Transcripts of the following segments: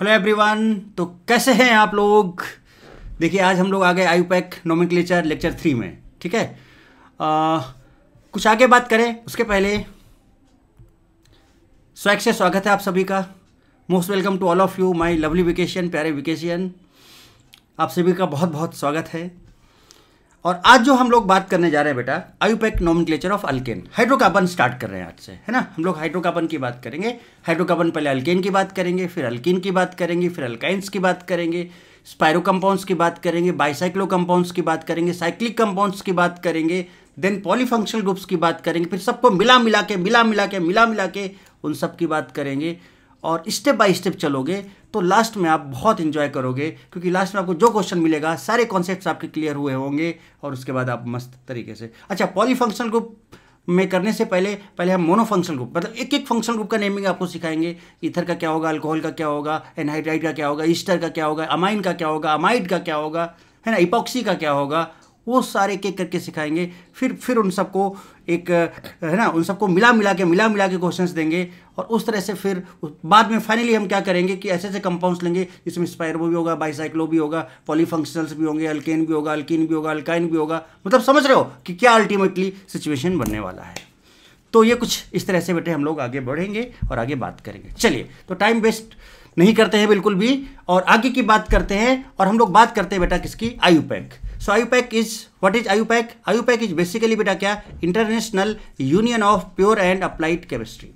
Hello everyone तो कैसे हैं आप लोग देखिए आज हम लोग आ गए आई पैक नोमिन लेक्चर थ्री में ठीक है आ, कुछ आगे बात करें उसके पहले स्वैग से स्वागत है आप सभी का most welcome to all of you my lovely vacation प्यारे वेकेशन आप सभी का बहुत बहुत स्वागत है और आज जो हम लोग बात करने जा रहे हैं बेटा IUPAC nomenclature of alkane hydrocarbon start कर रहे हैं आज से है ना हम लोग हाइड्रोकार्बन की बात करेंगे हाइड्रोकार्बन पहले अल्केन की बात करेंगे फिर अल्किन की बात करेंगे फिर अल्काइंस की बात करेंगे स्पायरो कंपाउंड्स की बात करेंगे बाइसाइक्लो कंपाउंड्स की बात करेंगे साइक्लिक कंपाउंड्स की बात करेंगे देन पॉलीफंक्शनल ग्रुप्स की बात करेंगे फिर सबको मिला मिला के मिला मिला के मिला मिला के उन सब की बात करेंगे और स्टेप बाय स्टेप चलोगे तो लास्ट में आप बहुत इन्जॉय करोगे क्योंकि लास्ट में आपको जो क्वेश्चन मिलेगा सारे कॉन्सेप्ट आपके क्लियर हुए होंगे और उसके बाद आप मस्त तरीके से अच्छा पॉली फंक्शन ग्रुप में करने से पहले पहले हम मोनो फंक्शन ग्रुप मतलब एक एक फंक्शन ग्रुप का नेमिंग आपको सिखाएंगे इथर का क्या होगा अल्कोहल का क्या होगा एनहाइड्राइड का क्या होगा ईस्टर का क्या होगा अमाइन का क्या होगा अमाइड का क्या होगा है ना इपॉक्सी का क्या होगा वो सारे एक एक करके सिखाएंगे फिर फिर उन सबको एक है ना उन सबको मिला मिला के मिला मिला के क्वेश्चंस देंगे और उस तरह से फिर बाद में फाइनली हम क्या करेंगे कि ऐसे ऐसे कंपाउंड्स लेंगे जिसमें स्पायरबो भी होगा बाइसाइक्लो भी होगा पॉलीफंक्शनल्स भी होंगे अल्केन भी होगा अल्किन भी होगा अल्काइन भी होगा मतलब समझ रहे हो कि क्या अल्टीमेटली सिचुएशन बनने वाला है तो ये कुछ इस तरह से बेटे हम लोग आगे बढ़ेंगे और आगे बात करेंगे चलिए तो टाइम वेस्ट नहीं करते हैं बिल्कुल भी और आगे की बात करते हैं और हम लोग बात करते हैं बेटा किसकी आयु IUPAC so IUPAC is what is IUPAC IUPAC is basically बेटा क्या international union of pure and applied chemistry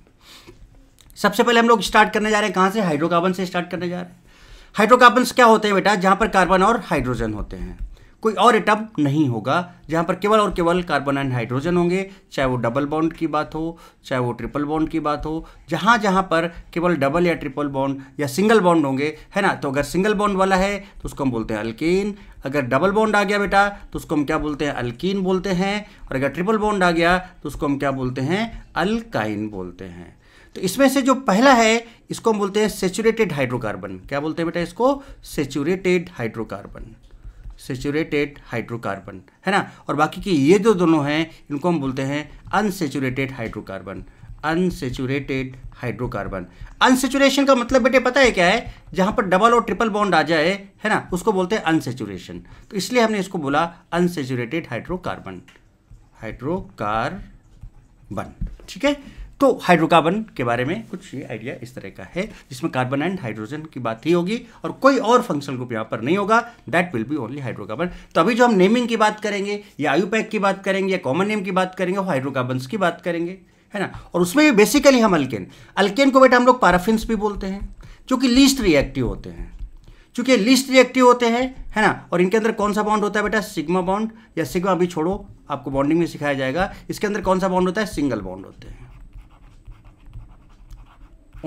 सबसे पहले हम लोग स्टार्ट करने जा रहे हैं कहाँ से हाइड्रोकार्बन से स्टार्ट करने जा रहे हैं हाइड्रोकार्बन क्या होते हैं बेटा जहाँ पर कार्बन और हाइड्रोजन होते हैं कोई और एटम नहीं होगा जहाँ पर केवल और केवल कार्बन एंड हाइड्रोजन होंगे चाहे वो डबल बॉन्ड की बात हो चाहे वो ट्रिपल बॉन्ड की बात हो जहाँ जहाँ पर केवल डबल या ट्रिपल बॉन्ड या सिंगल बॉन्ड होंगे है ना तो अगर सिंगल बॉन्ड वाला है तो उसको हम बोलते हैं अल्कीन अगर डबल बॉन्ड आ गया बेटा तो उसको हम क्या बोलते हैं अल्कीन बोलते हैं और अगर ट्रिपल बॉन्ड आ गया तो उसको हम क्या बोलते हैं अल्काइन बोलते हैं तो इसमें से जो पहला है इसको हम बोलते हैं सेचुरेटेड हाइड्रोकार्बन क्या बोलते हैं बेटा इसको सेचुरेटेड हाइड्रोकार्बन सेचुरेटेड हाइड्रोकार्बन है ना और बाकी के ये जो दोनों हैं इनको हम बोलते हैं unsaturated hydrocarbon unsaturated hydrocarbon unsaturation का मतलब बेटे पता है क्या है जहां पर डबल और ट्रिपल बॉन्ड आ जाए है ना उसको बोलते हैं अनसेचुरेशन तो इसलिए हमने इसको बोला अनसेचुरेटेड हाइड्रोकार्बन हाइड्रोकार्बन ठीक है तो हाइड्रोकार्बन के बारे में कुछ ये आइडिया इस तरह का है जिसमें कार्बन एंड हाइड्रोजन की बात ही होगी और कोई और फंक्शन ग्रुप यहाँ पर नहीं होगा that will be only hydrocarbon तो अभी जो हम नेमिंग की बात करेंगे या आयुपैक की बात करेंगे या कॉमन नेम की बात करेंगे वो हाइड्रोकार्बन की बात करेंगे है ना और उसमें भी बेसिकली हम अल्केन अल्केन को बेटा हम लोग पाराफिन्स भी बोलते हैं जो कि लीस्ट रिएक्टिव होते हैं चूंकि लिस्ट रिएक्टिव होते हैं है ना और इनके अंदर कौन सा बॉन्ड होता है बेटा सिग्मा बॉन्ड या सिग्मा अभी छोड़ो आपको बॉन्डिंग में सिखाया जाएगा इसके अंदर कौन सा बॉन्ड होता है सिंगल बॉन्ड होते हैं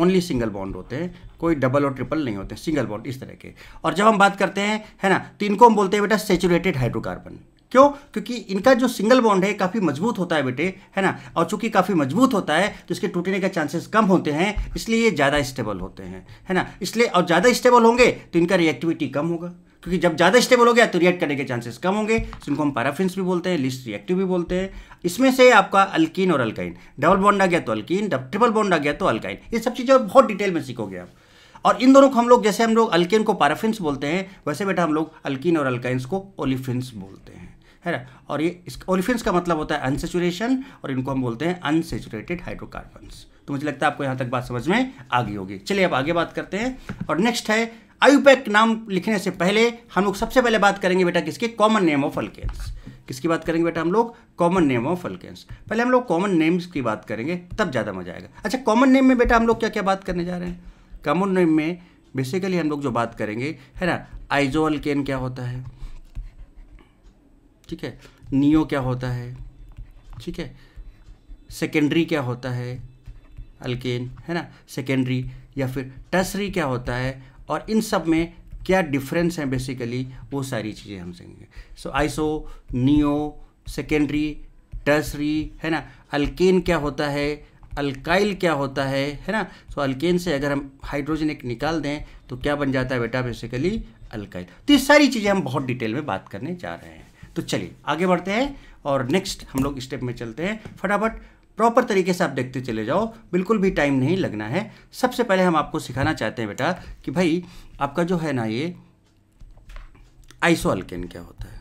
ओनली सिंगल बॉन्ड होते हैं कोई डबल और ट्रिपल नहीं होते सिंगल बॉन्ड इस तरह के और जब हम बात करते हैं है ना तो इनको हम बोलते हैं बेटा सेचुरेटेड हाइड्रोकार्बन क्यों क्योंकि इनका जो सिंगल बॉन्ड है काफ़ी मजबूत होता है बेटे है ना और चूंकि काफ़ी मजबूत होता है तो इसके टूटने के चांसेस कम होते हैं इसलिए ये ज़्यादा स्टेबल होते हैं है ना इसलिए और ज़्यादा स्टेबल होंगे तो इनका रिएक्टिविटी कम होगा क्योंकि जब ज़्यादा स्टेबल हो गया तो रिएक्ट करने के चांसेस कम होंगे जिनको हम पैराफिन्स भी बोलते हैं लिस्ट रिएक्टिव भी बोलते हैं इसमें से आपका अल्किन और अल्काइन डबल बॉन्ड आ गया तो अल्किन ट्रिपल बॉन्ड आ गया तो अल्काइन ये सब चीज़ें बहुत डिटेल में सीखोगे आप और इन दोनों को हम लोग जैसे हम लोग अल्किन को पैराफिन्स बोलते हैं वैसे बेटा हम लोग अल्किन और अल्काइंस को ओलिफिन्स बोलते हैं है ना और ये इस ओलिफिन्स का मतलब होता है अनसेचुरेशन और इनको हम बोलते हैं अनसेचुरेटेड हाइड्रोकार्बन्स तो मुझे लगता है आपको यहाँ तक बात समझ में आ गई होगी चलिए अब आगे बात करते हैं और नेक्स्ट है आयुपैक नाम लिखने से पहले हम लोग सबसे पहले बात करेंगे बेटा किसके कॉमन नेम ऑफ अल्केन्स किसकी बात करेंगे बेटा हम लोग कॉमन नेम ऑफ अल्केन्स पहले हम लोग कॉमन नेम्स की बात करेंगे तब ज़्यादा मजा आएगा अच्छा कॉमन नेम में बेटा हम लोग क्या क्या बात करने जा रहे हैं कॉमन नेम में बेसिकली हम लोग जो बात करेंगे है ना आइजो अल्केन क्या होता है ठीक है नियो क्या होता है ठीक है सेकेंडरी क्या होता है अल्केन है ना सेकेंडरी या फिर टसरी क्या होता है और इन सब में क्या डिफरेंस है बेसिकली वो सारी चीज़ें हम सीखेंगे so iso neo secondary tertiary है ना अल्केन क्या होता है अल्काइल क्या होता है है ना सो so, अल्केन से अगर हम हाइड्रोजन एक निकाल दें तो क्या बन जाता है बेटा बेसिकली अल्काइल तो ये सारी चीज़ें हम बहुत डिटेल में बात करने जा रहे हैं तो चलिए आगे बढ़ते हैं और नेक्स्ट हम लोग स्टेप में चलते हैं फटाफट प्रॉपर तरीके से आप देखते चले जाओ बिल्कुल भी टाइम नहीं लगना है सबसे पहले हम आपको सिखाना चाहते हैं बेटा कि भाई आपका जो है ना ये आइसो अल्केन क्या होता है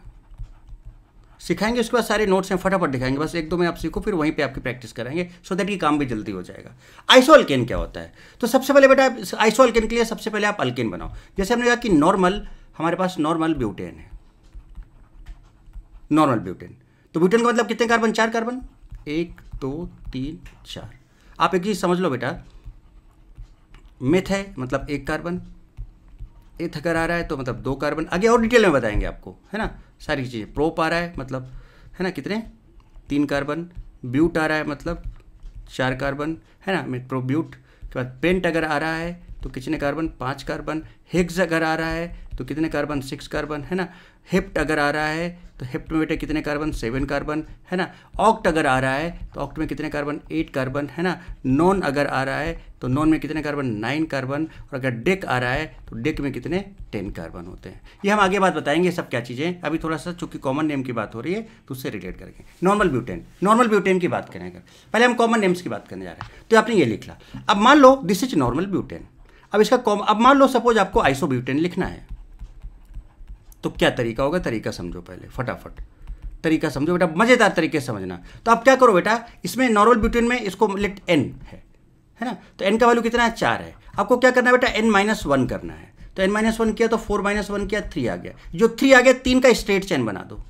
सिखाएंगे उसके बाद सारे नोट्स हैं फटाफट दिखाएंगे बस एक दो में आप सीखो फिर वहीं पे आपकी प्रैक्टिस कराएंगे सो देट दैट ये काम भी जल्दी हो जाएगा आइसो अल्केन क्या होता है तो सबसे पहले बेटा आइसो अल्केन के लिए सबसे पहले आप अल्केन बनाओ जैसे हमने कहा कि नॉर्मल हमारे पास नॉर्मल ब्यूटेन है नॉर्मल ब्यूटेन तो ब्यूटेन का मतलब कितने कार्बन चार कार्बन एक दो तीन चार आप एक चीज़ समझ लो बेटा मिथ है मतलब एक कार्बन अगर आ रहा है तो मतलब दो कार्बन आगे और डिटेल में बताएंगे आपको है ना सारी चीज़ें प्रोप आ रहा है मतलब है ना कितने तीन कार्बन ब्यूट आ रहा है मतलब चार कार्बन है ना मैं ब्यूट के बाद पेंट अगर आ रहा है तो कितने कार्बन पांच कार्बन हेग्स अगर आ रहा है तो कितने कार्बन सिक्स कार्बन है ना हिप्ट अगर आ रहा है तो हिप्ट में बेटे कितने कार्बन सेवन कार्बन है ना ऑक्ट अगर आ रहा है तो ऑक्ट में कितने कार्बन एट कार्बन है ना नॉन अगर आ रहा है तो नॉन में कितने कार्बन नाइन कार्बन और अगर डेक आ रहा है तो डेक में कितने टेन कार्बन होते हैं ये हम आगे बात बताएंगे सब क्या चीज़ें अभी थोड़ा सा चूंकि कॉमन नेम की बात हो रही है तो उससे रिलेट करके नॉर्मल ब्यूटेन नॉर्मल ब्यूटेन की बात करें अगर पहले हम कॉमन नेम्स की बात करने जा रहे हैं तो आपने ये लिख ला अब मान लो दिस इज नॉर्मल ब्यूटेन अब इसका कॉम अब मान लो सपोज आपको ब्यूटेन लिखना है तो क्या तरीका होगा तरीका समझो पहले फटाफट तरीका समझो बेटा मज़ेदार तरीके से समझना तो आप क्या करो बेटा इसमें नॉर्मल ब्यूटेन में इसको लेट एन है है ना तो एन का वैल्यू कितना है चार है आपको क्या करना है बेटा एन माइनस वन करना है तो एन माइनस वन किया तो फोर माइनस वन किया थ्री आ गया जो थ्री आ गया तीन का स्ट्रेट चैन बना दो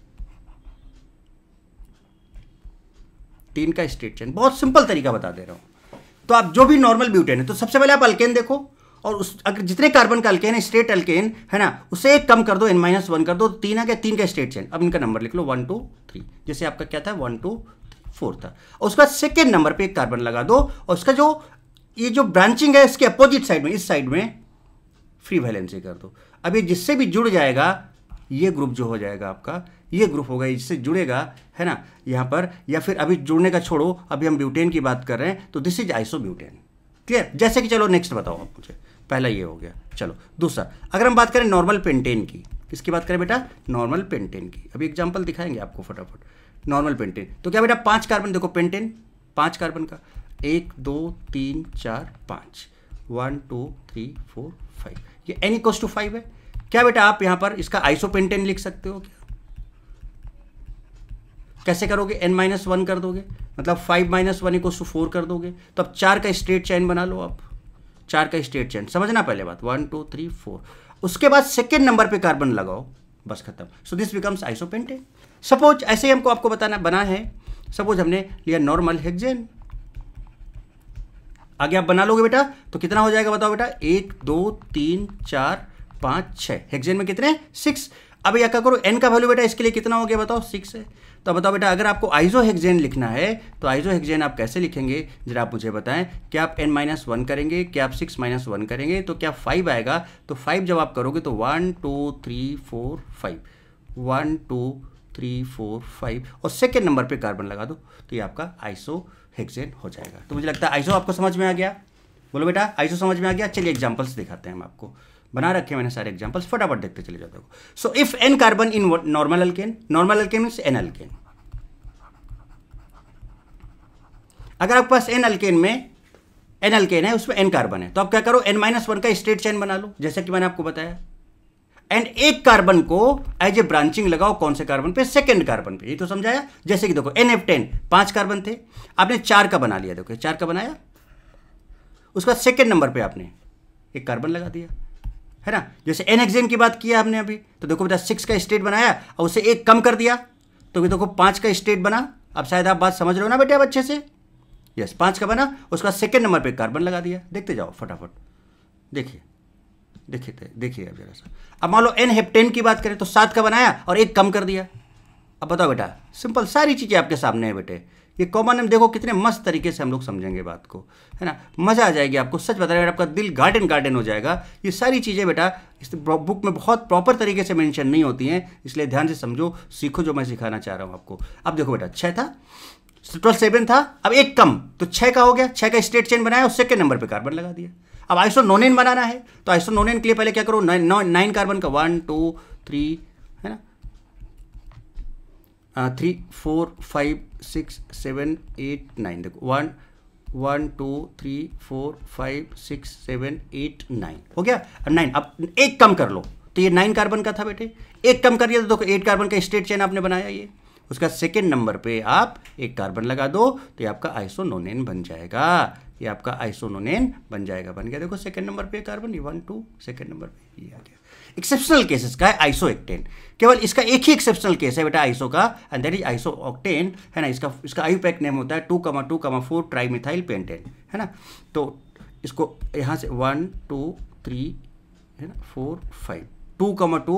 तीन का स्ट्रेट चैन बहुत सिंपल तरीका बता दे रहा हूं तो आप जो भी नॉर्मल ब्यूटेन है तो सबसे पहले आप अल्केन देखो और उस अगर जितने कार्बन का अल्केन है स्ट्रेट अल्केन है ना उसे कम कर दो एन माइनस वन कर दो तीन आ गया तीन का स्ट्रेट चेन अब इनका नंबर लिख लो वन टू थ्री जैसे आपका क्या था वन टू फोर था और उसका सेकेंड नंबर पर एक कार्बन लगा दो और उसका जो ये जो ब्रांचिंग है इसके अपोजिट साइड में इस साइड में फ्री वैलेंसी कर दो अब ये जिससे भी जुड़ जाएगा ये ग्रुप जो हो जाएगा आपका ये ग्रुप होगा इससे जुड़ेगा है ना यहाँ पर या फिर अभी जुड़ने का छोड़ो अभी हम ब्यूटेन की बात कर रहे हैं तो this is isobutane clear जैसे कि चलो नेक्स्ट बताओ आप मुझे पहला ये हो गया चलो दूसरा अगर हम बात करें नॉर्मल पेंटेन की किसकी बात करें बेटा नॉर्मल पेंटेन की अभी एग्जाम्पल दिखाएंगे आपको फटाफट नॉर्मल पेंटेन तो क्या बेटा पांच कार्बन देखो पेंटेन पांच कार्बन का एक दो तीन चार पाँच one two three four five ये एन इक्वस टू फाइव है क्या बेटा आप यहाँ पर इसका आइसो पेंटेन लिख सकते हो क्या कैसे करोगे एन माइनस वन कर दोगे मतलब five minus one equals to four कर दोगे तो अब चार का स्ट्रेट चैन बना लो आप चार का स्टेट चेंज समझना पहले बात वन टू थ्री फोर उसके बाद सेकेंड नंबर पे कार्बन लगाओ बस खत्म so this becomes isopentane suppose ऐसे ही हमको आपको बताना बना है सपोज हमने लिया नॉर्मल हेक्जेन आगे आप बना लोगे बेटा तो कितना हो जाएगा बताओ बेटा एक दो तीन चार पाँच छः हेक्जेन में कितने सिक्स अब यह क्या करो एन का वैल्यू बेटा इसके लिए कितना हो गया बताओ सिक्स है तो बताओ बेटा अगर आपको आइजोहेक्जेन लिखना है तो आइजोहेक्जेन आप कैसे लिखेंगे जरा आप मुझे बताएं क्या आप एन माइनस वन करेंगे क्या आप सिक्स माइनस वन करेंगे तो क्या फाइव आएगा तो फाइव जब आप करोगे तो one two three four five one two three four five और सेकेंड नंबर पर कार्बन लगा दो तो ये आपका आइसो हेक्जेन हो जाएगा तो मुझे लगता है आइसो आपको समझ में आ गया बोलो बेटा आइसो समझ में आ गया चलिए एग्जाम्पल्स दिखाते हैं हम आपको बना रखे मैंने सारे एग्जाम्पल्स फटाफट देखते चले जाते हो so if n carbon in normal alkane normal alkane means n alkane अगर आपके पास एन अल्केन में एन अल्केन है उसमें एन कार्बन है तो आप क्या करो एन माइनस वन का स्ट्रेट चैन बना लो जैसे कि मैंने आपको बताया एंड एक कार्बन को एज ए ब्रांचिंग लगाओ कौन से कार्बन पे सेकेंड कार्बन पे ये तो समझाया जैसे कि देखो एन एफ टेन पांच कार्बन थे आपने चार का बना लिया देखो चार का बनाया उसके बाद सेकेंड नंबर पे आपने एक कार्बन लगा दिया है ना जैसे एन एक्जेन की बात किया हमने अभी तो देखो बेटा सिक्स का स्टेट बनाया और उसे एक कम कर दिया तो देखो पाँच का स्टेट बना अब शायद आप बात समझ रहे हो ना बेटे अब अच्छे से यस पाँच का बना उसका सेकेंड नंबर पर कार्बन लगा दिया देखते जाओ फटाफट देखिए देखिए देखिए अब जरा सा अब मान लो एन हेप्टेन की बात करें तो सात का बनाया और एक कम कर दिया अब बताओ बेटा सिंपल सारी चीज़ें आपके सामने है बेटे ये कॉमन हम देखो कितने मस्त तरीके से हम लोग समझेंगे बात को है ना मज़ा आ जाएगी आपको सच बता रहे आपका दिल गार्डन गार्डन हो जाएगा ये सारी चीज़ें बेटा इस बुक में बहुत प्रॉपर तरीके से मेंशन नहीं होती हैं इसलिए ध्यान से समझो सीखो जो मैं सिखाना चाह रहा हूँ आपको अब देखो बेटा छः था ट्वेल्थ सेवन था अब एक कम तो छः का हो गया छः का स्टेट चेन बनाया और सेकेंड नंबर पर कार्बन लगा दिया अब आइसो नोनेन बनाना है तो आइसो नोनेन के लिए पहले क्या करो नाइन कार्बन का one two three three four five six seven eight nine देखो one one two three four five six seven eight nine हो गया अब नाइन अब एक कम कर लो तो ये नाइन कार्बन का था बेटे एक कम करिए तो देखो एट कार्बन का स्टेट चेन आपने बनाया ये उसका सेकेंड नंबर पे आप एक कार्बन लगा दो तो ये आपका आइसोनोनेन बन जाएगा ये आपका आइसोनोनेन बन जाएगा बन गया देखो सेकेंड नंबर पे कार्बन ये वन टू सेकेंड नंबर पे ये आ गया एक्सेप्शनल केसेस का है आइसो एक्टेन केवल इसका एक ही एक्सेप्शनल केस है बेटा आइसो का and that is iso octane है ना इसका इसका आयु पैक नेम होता है to comma two comma four tri methyl pentane है ना तो इसको यहाँ से वन टू थ्री है ना four five two comma two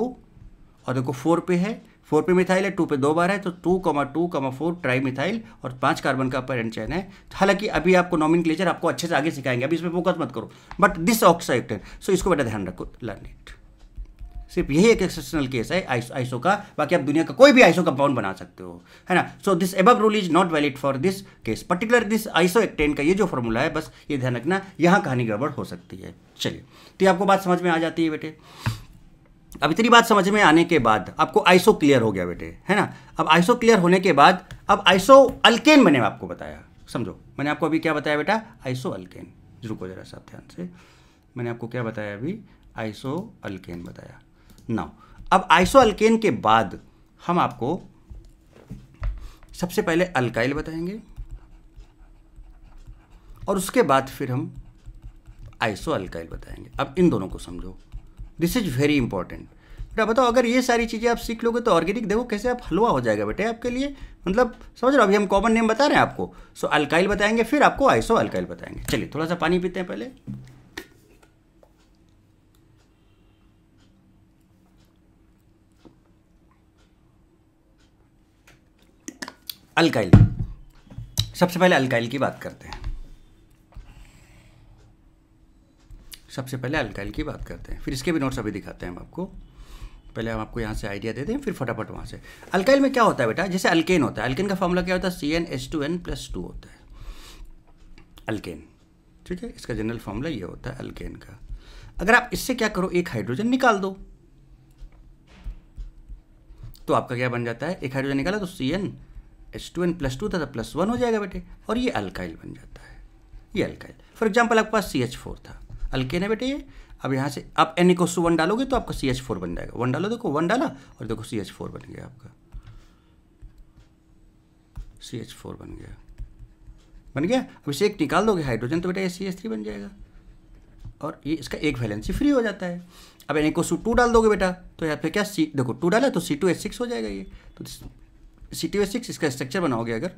और देखो फोर पे है फोर पे मिथाइल है टू पे दो बार है तो to comma two comma four tri methyl और पांच कार्बन का पेरेंट चैन है हालांकि अभी आपको नॉमिन क्लेचर आपको अच्छे से आगे सिखाएंगे अभी इसमें फोकस मत करो बट दिस ऑक्साइड सो इसको बेटा ध्यान रखो लर्न इट सिर्फ यही एक एक्सेप्शनल केस है आइसो का बाकी आप दुनिया का कोई भी आइसो कंपाउंड बना सकते हो है ना so this above rule is not valid for this case particular this iso octane का ये जो फॉर्मूला है बस ये ध्यान रखना यहाँ कहानी गड़बड़ हो सकती है चलिए तो आपको बात समझ में आ जाती है बेटे अब इतनी बात समझ में आने के बाद आपको आइसो क्लियर हो गया बेटे है ना अब आइसो क्लियर होने के बाद अब आइसो अल्केन मैंने आपको बताया समझो मैंने आपको अभी क्या बताया बेटा आइसो अल्केन रुको जरा साहब ध्यान से मैंने आपको क्या बताया अभी आइसो अल्केन बताया नाउ अब आइसो अल्केन के बाद हम आपको सबसे पहले अल्काइल बताएंगे और उसके बाद फिर हम आइसो अल्काइल बताएंगे अब इन दोनों को समझो दिस इज वेरी इंपॉर्टेंट बेटा बताओ अगर ये सारी चीज़ें आप सीख लोगे तो ऑर्गेनिक देखो कैसे आप हलवा हो जाएगा बेटे आपके लिए मतलब समझ रहे हो अभी हम कॉमन नेम बता रहे हैं आपको सो अल्काइल बताएंगे फिर आपको आइसो अल्काइल बताएंगे चलिए थोड़ा सा पानी पीते हैं पहले अल्काइल सबसे पहले अल्काइल की बात करते हैं सबसे पहले अल्काइल की बात करते हैं फिर इसके भी नोट्स अभी दिखाते हैं हम आपको पहले हम आपको यहाँ से आइडिया दे दें फिर फटाफट वहाँ से अल्काइल में क्या होता है बेटा जैसे अल्केन होता है अल्केन का फॉर्मूला क्या होता है C N S two N plus two होता है अल्केन ठीक है इसका जनरल फॉर्मूला ये होता है अल्केन का अगर आप इससे क्या करो एक हाइड्रोजन निकाल दो तो आपका क्या बन जाता है एक हाइड्रोजन निकाला तो C N H two N plus two तथा प्लस वन हो जाएगा बेटे और ये अल्काइल बन जाता है ये अल्काइल फॉर एग्जाम्पल आपके पास सी एच फोर था अल्केन है बेटे ये अब यहाँ से आप एन इको वन डालोगे तो आपका सी एच फोर बन जाएगा वन डालो देखो वन डाला और देखो सी एच फोर बन गया आपका सी एच फोर बन गया बन गया अब इसे एक निकाल दोगे हाइड्रोजन तो बेटा ये सी एच थ्री बन जाएगा और ये इसका एक वैलेंसी फ्री हो जाता है अब एन इको टू डाल दोगे बेटा तो यहाँ पे क्या सी देखो टू डाला तो सी टू एच सिक्स हो जाएगा ये तो सी टी सिक्स इसका स्ट्रक्चर बनाओगे अगर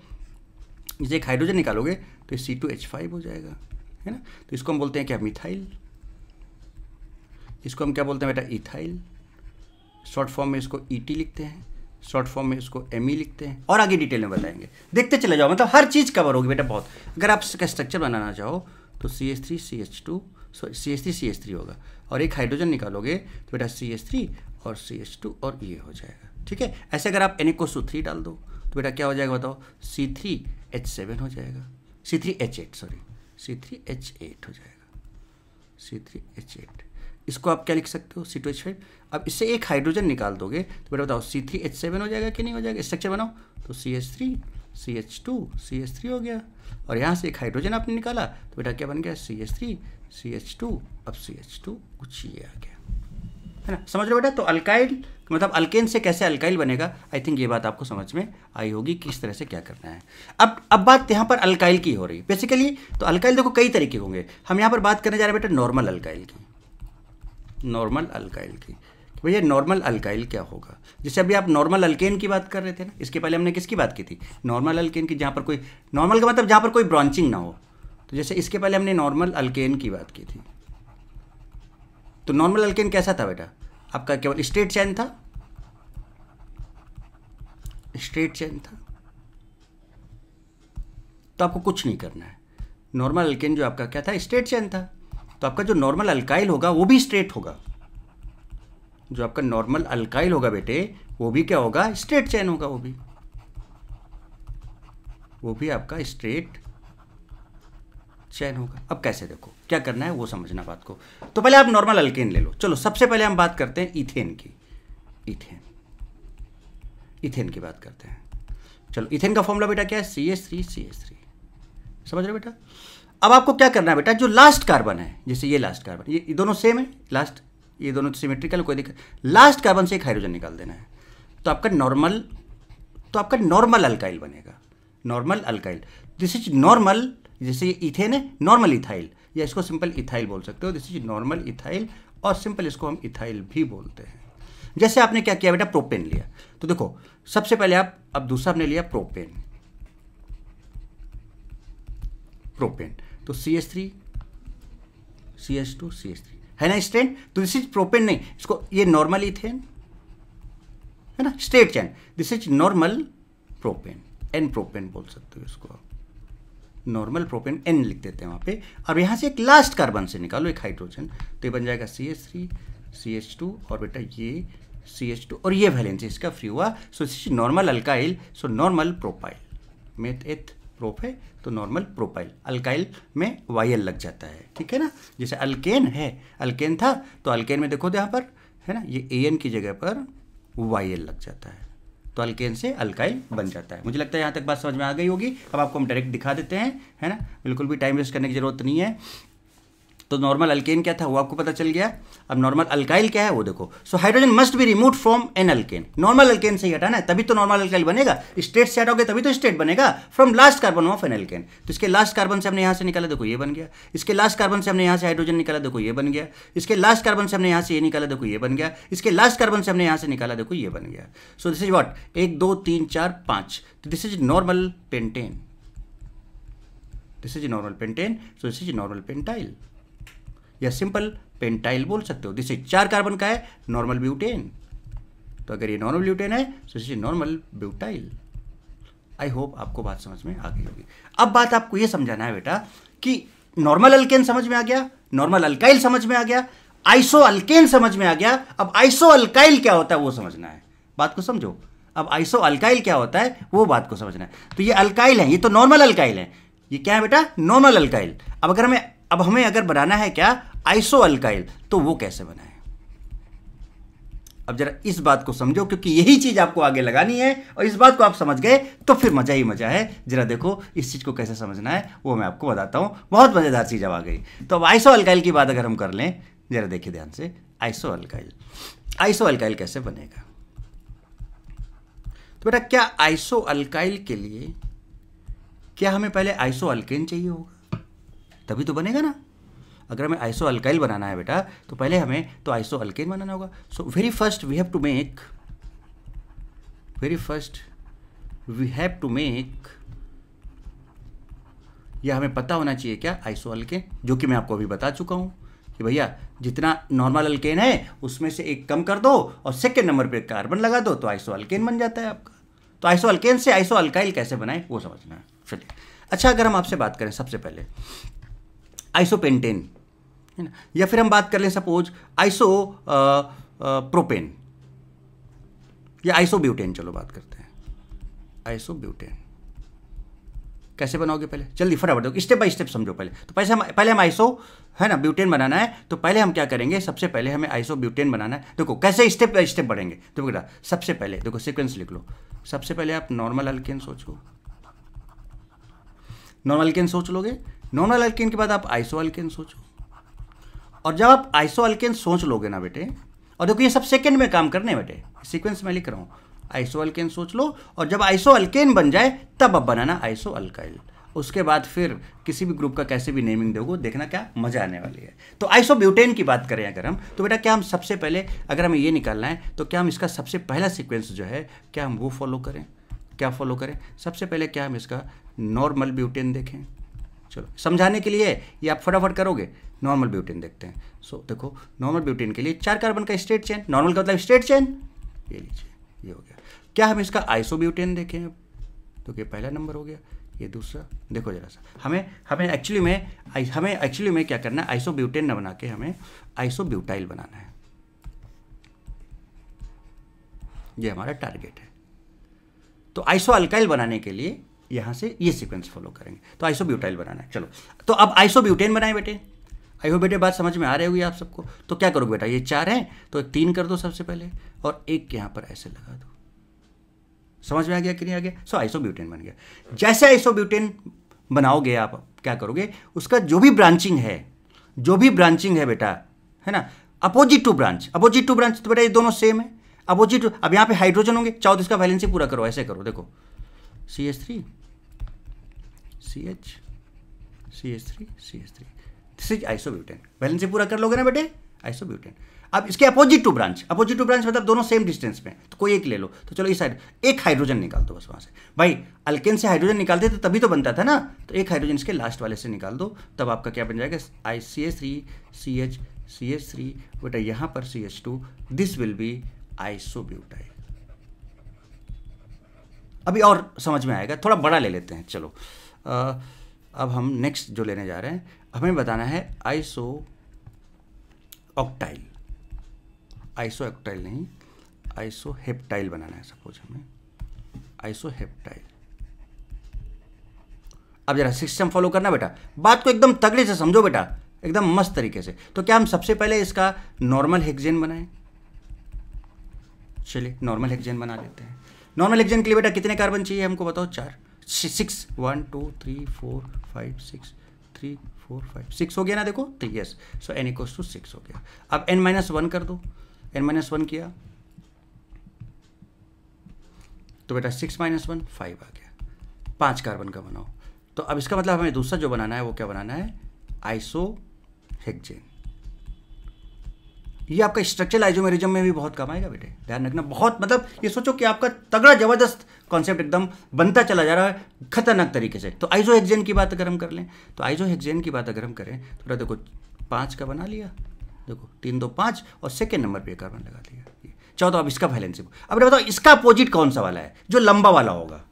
इसे एक हाइड्रोजन निकालोगे तो सी टू एच फाइव हो जाएगा है ना तो इसको हम बोलते हैं क्या मिथाइल इसको हम क्या बोलते हैं बेटा इथाइल शॉर्ट फॉर्म में इसको ई e टी लिखते हैं शॉर्ट फॉर्म में इसको एम ई लिखते हैं और आगे डिटेल में बताएंगे देखते चले जाओ मतलब हर चीज़ कवर होगी बेटा बहुत अगर आप इसका स्ट्रक्चर बनाना चाहो तो C H three C H two sorry C S three C S three होगा और एक हाइड्रोजन निकालोगे तो बेटा सी एस थ्री और सी एच टू और ये e हो जाएगा ठीक है ऐसे अगर आप एन एक थ्री डाल दो तो बेटा क्या हो जाएगा बताओ सी थ्री एच सेवन हो जाएगा C three H eight sorry C three H eight हो जाएगा सी थ्री एच एट इसको आप क्या लिख सकते हो सी टू एच फाइव अब इससे एक हाइड्रोजन निकाल दोगे तो बेटा बताओ सी थ्री एच सेवन हो जाएगा कि नहीं हो जाएगा स्ट्रक्चर बनाओ तो C H three C H two C H three हो गया और यहाँ से एक हाइड्रोजन आपने निकाला तो बेटा क्या बन गया C H three C H two अब सी एच टू कुछ ये आ गया है ना समझ लो बेटा तो अल्काइड मतलब अल्केन से कैसे अल्काइल बनेगा आई थिंक ये बात आपको समझ में आई होगी किस तरह से क्या करना है अब अब बात यहाँ पर अल्काइल की हो रही है बेसिकली तो अल्काइल देखो कई तरीके होंगे हम यहाँ पर बात करने जा रहे हैं बेटा नॉर्मल अल्काइल की नॉर्मल अल्काइल की भैया नॉर्मल अल्काइल क्या होगा जैसे अभी आप नॉर्मल अल्केन की बात कर रहे थे ना इसके पहले हमने किसकी बात की थी नॉर्मल अल्केन की जहाँ पर कोई नॉर्मल का मतलब जहाँ पर कोई ब्रांचिंग ना हो तो जैसे इसके पहले हमने नॉर्मल अल्केन की बात की थी तो नॉर्मल अल्केन कैसा था बेटा आपका केवल स्ट्रेट चैन था स्ट्रेट चैन था तो आपको कुछ नहीं करना है नॉर्मल अल्केन जो आपका क्या था स्ट्रेट चैन था तो आपका जो नॉर्मल अल्काइल होगा वो भी स्ट्रेट होगा जो आपका नॉर्मल अल्काइल होगा बेटे वो भी क्या होगा स्ट्रेट चैन होगा वो भी वो भी आपका स्ट्रेट चैन होगा अब कैसे देखो क्या करना है वो समझना बात को तो पहले आप नॉर्मल अल्केन ले लो चलो सबसे पहले हम बात करते हैं इथेन की इथेन इथेन की बात करते हैं चलो इथेन का फॉर्मूला बेटा क्या है C S three C S three समझ रहे बेटा अब आपको क्या करना है बेटा जो लास्ट कार्बन है जैसे ये लास्ट कार्बन ये दोनों सेम है लास्ट ये दोनों सिमेट्रिकल कोई दिक्कत लास्ट कार्बन से एक हाइड्रोजन निकाल देना है तो आपका नॉर्मल तो आपका नॉर्मल अल्काइल बनेगा normal alkyl this is normal जैसे ये इथेन है नॉर्मल इथाइल या इसको सिंपल इथाइल बोल सकते हो दिस इज नॉर्मल इथाइल और सिंपल इसको हम इथाइल भी बोलते हैं जैसे आपने क्या किया बेटा प्रोपेन लिया तो देखो सबसे पहले आप अब दूसरा आपने लिया प्रोपेन प्रोपेन तो C S three C S two C S three है ना स्ट्रेन तो दिस इज प्रोपेन नहीं इसको ये नॉर्मल इथेन है ना straight chain this is normal propane N propane बोल सकते हो इसको आप नॉर्मल प्रोपेन एन लिख देते हैं वहाँ पे और यहाँ से एक लास्ट कार्बन से निकालो एक हाइड्रोजन तो ये बन जाएगा C H three C H two और बेटा ये सी एच टू और ये वैलेंस इसका फ्री हुआ सो इस normal alkyl so normal propyl meth eth prop है तो नॉर्मल प्रोपाइल अल्काइल में वायल लग जाता है ठीक है ना जैसे अल्केन है अल्केन था तो अल्केन में देखो तो यहाँ पर है ना ये ए एन की जगह पर वायल लग जाता है तो अल्केन से अल्काइल बन जाता है मुझे लगता है यहाँ तक बात समझ में आ गई होगी अब आपको हम डायरेक्ट दिखा देते हैं है ना बिल्कुल भी टाइम वेस्ट करने की जरूरत नहीं है तो नॉर्मल अल्केन क्या था वो आपको पता चल गया अब नॉर्मल अल्काइल क्या है वो देखो so hydrogen must be remove from N alkane normal alkane से ही हटाना है तभी तो नॉर्मल अल्काइल बनेगा स्टेट से हटाओगे तभी तो स्टेट बनेगा from last carbon of N alkane तो इसके लास्ट कार्बन से हमने यहाँ से निकाला देखो ये बन गया इसके लास्ट कार्बन से हमने यहाँ से हाइड्रोजन निकाला देखो ये बन गया इसके लास्ट कार्बन से हमने यहाँ से ये निकाला देखो ये बन गया इसके लास्ट कार्बन से हमने यहाँ से निकाला देखो ये बन गया सो दिस इज वॉट एक दो तीन चार पाँच तो this is normal pentane this is normal pentane so this is normal pentyl या सिंपल पेंटाइल बोल सकते हो जिससे चार कार्बन का है नॉर्मल ब्यूटेन तो अगर ये नॉर्मल ब्यूटेन है तो इसे नॉर्मल ब्यूटाइल आई होप आपको बात समझ में आ गई होगी अब बात आपको ये समझाना है बेटा कि नॉर्मल अल्केन समझ में आ गया नॉर्मल अल्काइल समझ में आ गया आइसो अल्केन समझ में आ गया अब आइसो अल्काइल क्या होता है वो समझना है बात को समझो अब आइसो अल्काइल क्या होता है वो बात को समझना है तो ये अल्काइल है ये तो नॉर्मल अल्काइल है ये क्या है बेटा नॉर्मल अल्काइल अब अगर हमें अब हमें अगर बनाना है क्या आइसो अल्काइल तो वो कैसे बनाए अब जरा इस बात को समझो क्योंकि यही चीज आपको आगे लगानी है और इस बात को आप समझ गए तो फिर मजा ही मजा है जरा देखो इस चीज को कैसे समझना है वो मैं आपको बताता हूं बहुत मजेदार चीज अब आ गई तो अब आइसो अल्काइल की बात अगर हम कर लें जरा देखिए ध्यान से आइसो अल्काइल आइसो अल्काइल कैसे बनेगा तो बेटा क्या आइसो अल्काइल के लिए क्या हमें पहले आइसो अल्केन चाहिए होगा तभी तो बनेगा ना अगर हमें आइसो अल्काइल बनाना है बेटा तो पहले हमें तो आइसो अल्केन बनाना होगा so very first we have to make very first we have to make यह हमें पता होना चाहिए क्या आइसो अल्केन जो कि मैं आपको अभी बता चुका हूँ कि भैया जितना नॉर्मल अल्केन है उसमें से एक कम कर दो और सेकेंड नंबर पर कार्बन लगा दो तो आइसो अल्केन बन जाता है आपका तो आइसो अल्केन से आइसो अल्काइल कैसे बनाए वो समझना है चलिए अच्छा अगर हम आपसे बात करें सबसे पहले आइसोपेंटेन है ना या फिर हम बात कर लें सपोज आइसो प्रोपेन या आइसो ब्यूटेन चलो बात करते हैं आइसो ब्यूटेन कैसे बनाओगे पहले जल्दी फटाफट दो स्टेप बाय स्टेप समझो पहले तो पहले हम पहले हम आइसो है ना ब्यूटेन बनाना है तो पहले हम क्या करेंगे सबसे पहले हमें आइसो ब्यूटेन बनाना है देखो कैसे स्टेप बाय स्टेप बढ़ेंगे तो बेटा सबसे पहले देखो सीक्वेंस लिख लो सबसे पहले आप नॉर्मल अल्केन सोचो नॉर्मल अल्केन सोच लोगे नॉर्मल अल्केन के बाद आप आइसो अल्केन सोचो और जब आप आइसो अल्केन सोच लोगे ना बेटे और देखो ये सब सेकेंड में काम करने बेटे सीक्वेंस में लिख रहा हूँ आइसो अल्केन सोच लो और जब आइसो अल्केन बन जाए तब अब बनाना आइसो अल्काइल उसके बाद फिर किसी भी ग्रुप का कैसे भी नेमिंग दोगे देखना क्या मजा आने वाली है तो आइसो ब्यूटेन की बात करें अगर हम तो बेटा क्या हम सबसे पहले अगर हमें ये निकालना है तो क्या हम इसका सबसे पहला सिक्वेंस जो है क्या हम वो फॉलो करें क्या फॉलो करें सबसे पहले क्या हम इसका नॉर्मल ब्यूटेन देखें चलो समझाने के लिए ये आप फटाफट करोगे नॉर्मल ब्यूटीन देखते हैं सो so, देखो नॉर्मल ब्यूटेन के लिए चार कार्बन का स्ट्रेट चेन नॉर्मल का मतलब स्ट्रेट चेन ये लीजिए ये हो गया क्या हम इसका आइसो ब्यूटेन देखें तो ये पहला नंबर हो गया ये दूसरा देखो जरा सा हमें हमें एक्चुअली में हमें एक्चुअली में क्या करना है ब्यूटेन न बना के हमें आइसो ब्यूटाइल बनाना है ये हमारा टारगेट है तो आइसो अल्काइल बनाने के लिए यहां से ये सीक्वेंस फॉलो करेंगे तो आइसो ब्यूटाइल बनाना है चलो तो अब आइसो ब्यूटेन बनाए बेटे आई हो बेटे बात समझ में आ रही होगी आप सबको तो क्या करोगे बेटा ये चार हैं तो एक तीन कर दो सबसे पहले और एक यहाँ पर ऐसे लगा दो समझ में आ गया कि नहीं आ गया सो आइसोब्यूटेन बन गया जैसे आइसोब्यूटेन बनाओगे आप क्या करोगे उसका जो भी ब्रांचिंग है जो भी ब्रांचिंग है बेटा है ना opposite to branch opposite to branch तो बेटा ये दोनों सेम है अपोजिट अब यहाँ पे हाइड्रोजन होंगे चाहो तो इसका वैलेंसी पूरा करो ऐसे करो देखो C H three C H C H three C H three this is isobutane valency पूरा कर लोगे ना बेटे आइसोब्यूटेन अब इसके opposite to branch opposite to branch मतलब दोनों सेम डिस्टेंस में तो कोई एक ले लो तो चलो इस साइड एक हाइड्रोजन निकाल दो बस वहाँ से भाई अल्केन से हाइड्रोजन निकालते तो तभी तो बनता था ना तो एक हाइड्रोजन इसके लास्ट वाले से निकाल दो तब आपका क्या बन जाएगा I C S three C H C S three बेटा यहाँ पर C H two this will be isobutyl अभी और समझ में आएगा थोड़ा बड़ा ले लेते हैं चलो आ, अब हम नेक्स्ट जो लेने जा रहे हैं हमें बताना है आइसो ऑक्टाइल आइसो ऑक्टाइल नहीं आइसो हेप्टाइल बनाना है सपोज हमें आइसो हेप्टाइल अब जरा सिस्टम फॉलो करना बेटा बात को एकदम तगड़े से समझो बेटा एकदम मस्त तरीके से तो क्या हम सबसे पहले इसका नॉर्मल हेक्जेन बनाएं चलिए नॉर्मल हेक्जेन बना लेते हैं नॉर्मल हेक्जेन के लिए बेटा कितने कार्बन चाहिए हमको बताओ चार six one two three four five six three four five six हो गया ना देखो तो yes so N equal to six हो गया अब एन माइनस वन कर दो एन माइनस वन किया तो बेटा सिक्स माइनस वन फाइव आ गया पांच कार्बन का बनाओ तो अब इसका मतलब हमें दूसरा जो बनाना है वो क्या बनाना है आइसो हेक्जेन ये आपका स्ट्रक्चरल आइजोमेरिज्म में भी बहुत कम आएगा बेटे ध्यान रखना बहुत मतलब ये सोचो कि आपका तगड़ा जबरदस्त कॉन्सेप्ट एकदम बनता चला जा रहा है खतरनाक तरीके से तो आइजो एक्जेन की बात अगर हम कर लें तो आइजो एक्जेन की बात अगर हम करें थोड़ा देखो पाँच का बना लिया देखो तीन दो पाँच और सेकेंड नंबर पर कार्बन लगा लिया चौथा तो अब इसका बैलेंस अब बताओ इसका अपोजिट कौन सा वाला है जो लंबा वाला होगा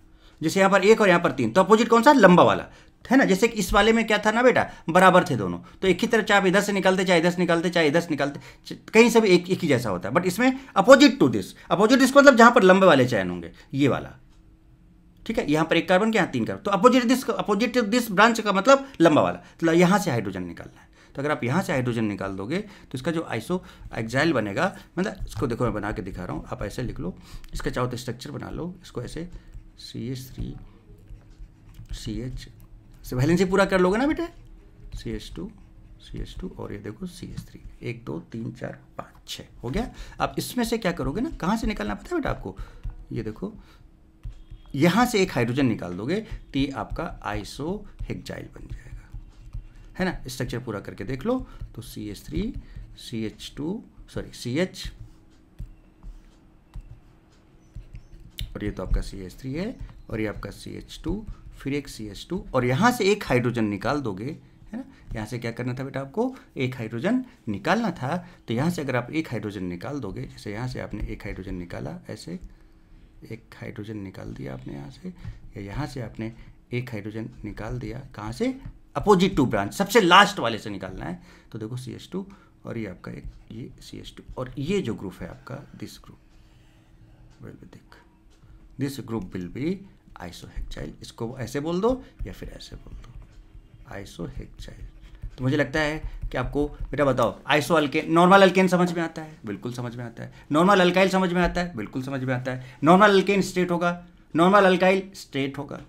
जैसे यहाँ पर एक और यहाँ पर तीन तो अपोजिट कौन सा लंबा वाला है ना जैसे कि इस वाले में क्या था ना बेटा बराबर थे दोनों तो एक ही तरह चाहे आप इधर से निकलते चाहे इधर से निकलते चाहे इधर से निकलते कहीं से भी एक, एक ही जैसा होता है बट इसमें opposite to this opposite this मतलब जहां पर लंबे वाले चयन होंगे ये वाला ठीक है यहां पर एक कार्बन के यहां तीन कार्बन तो opposite this opposite this branch का मतलब लंबा वाला तो यहां से हाइड्रोजन निकालना है तो अगर आप यहां से हाइड्रोजन निकाल दोगे तो इसका जो आइसो एक्जाइल बनेगा मतलब इसको देखो मैं बना के दिखा रहा हूं आप ऐसे लिख लो इसका चाहो तो स्ट्रक्चर बना लो इसको ऐसे C H three C H से वैलेंसी पूरा कर लोगे ना बेटे C S two C S two और ये देखो सी एस थ्री एक दो तीन चार पाँच छः हो गया अब इसमें से क्या करोगे ना कहाँ से निकालना पता है बेटा आपको ये देखो यहाँ से एक हाइड्रोजन निकाल दोगे तो आपका आइसो हेक्जाइल बन जाएगा है ना स्ट्रक्चर पूरा करके देख लो तो C H three C H two sorry C H और ये तो आपका सी एच थ्री है और ये आपका सी एच टू फिर एक सी एस टू और यहाँ से एक हाइड्रोजन निकाल दोगे है ना यहाँ से क्या करना था बेटा आपको एक हाइड्रोजन निकालना था तो यहाँ से अगर आप एक हाइड्रोजन निकाल दोगे जैसे यहाँ से आपने एक हाइड्रोजन निकाला ऐसे एक हाइड्रोजन निकाल दिया आपने यहाँ से या यहाँ से आपने एक हाइड्रोजन निकाल दिया कहाँ से अपोजिट टू ब्रांच सबसे लास्ट वाले से निकालना है तो देखो सी एस टू और ये आपका एक ये सी एस टू और ये जो ग्रुप है आपका this group this group will be isohexyl इसको ऐसे बोल दो या फिर ऐसे बोल दो आइसोहेक्चाइल तो मुझे लगता है कि आपको बेटा बताओ आइसो अल्केन नॉर्मल अल्केन समझ में आता है बिल्कुल समझ में आता है नॉर्मल अल्काइल समझ में आता है बिल्कुल समझ में आता है नॉर्मल अल्केन स्ट्रेट होगा नॉर्मल अल्काइल स्ट्रेट होगा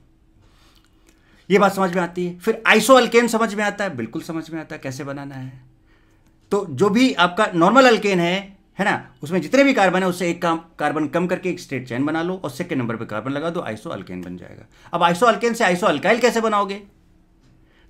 ये बात समझ में आती है फिर आइसो अल्केन समझ में आता है बिल्कुल समझ में आता है कैसे बनाना है तो जो भी आपका नॉर्मल अल्केन है है ना उसमें जितने भी कार्बन है उससे एक काम कार्बन कम करके एक स्ट्रेट चैन बना लो और सेकेंड नंबर पर कार्बन लगा दो आइसो अल्केन बन जाएगा अब आइसो अल्केन से आइसो अल्काइल कैसे बनाओगे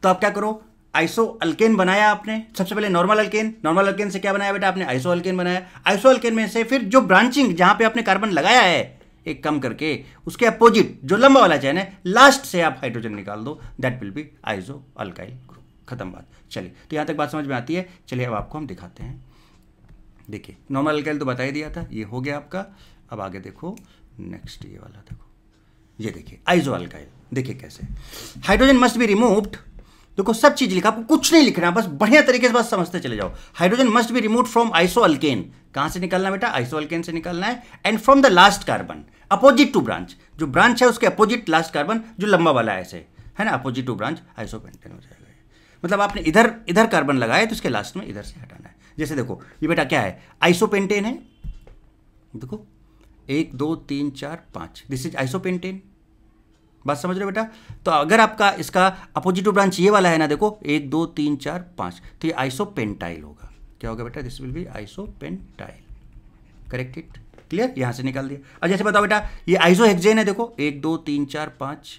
तो आप क्या करो आइसो अल्केन बनाया आपने सबसे पहले नॉर्मल अल्केन नॉर्मल अल्केन से क्या बनाया बेटा आपने आइसो अल्केन बनाया आइसो अल्केन में से फिर जो ब्रांचिंग जहां पे आपने कार्बन लगाया है एक कम करके उसके अपोजिट जो लंबा वाला चैन है लास्ट से आप हाइड्रोजन निकाल दो that will be iso alkyl group खत्म बात चलिए तो यहां तक बात समझ में आती है चलिए अब आपको हम दिखाते हैं देखिए नॉर्मल अल्काइल तो बता ही दिया था ये हो गया आपका अब आगे देखो नेक्स्ट ये वाला देखो ये देखिए आइजो अल्काइल देखिए कैसे हाइड्रोजन मस्ट बी रिमूव्ड देखो सब चीज लिखा आपको कुछ नहीं लिखना बस बढ़िया तरीके से बस समझते चले जाओ hydrogen must be remove from iso alkane कहां से निकलना बेटा आइसो अल्केन से निकलना है and from the last carbon opposite to branch जो ब्रांच है उसके अपोजिट लास्ट कार्बन जो लंबा वाला है ऐसे है ना opposite to branch iso pentane हो जाएगा मतलब आपने इधर इधर कार्बन लगाया तो उसके लास्ट में इधर से हटाना जैसे देखो ये बेटा क्या है आइसोपेंटेन है देखो एक दो तीन चार पाँच दिस इज आइसोपेंटेन बात समझ रहे हो बेटा तो अगर आपका इसका अपोजिट ब्रांच ये वाला है ना देखो एक दो तीन चार पाँच तो ये आइसोपेंटाइल होगा क्या होगा बेटा this will be isopentyl correct it clear यहाँ से निकाल दिया अब जैसे बताओ बेटा ये आइसो हेक्जेन है देखो एक दो तीन चार पाँच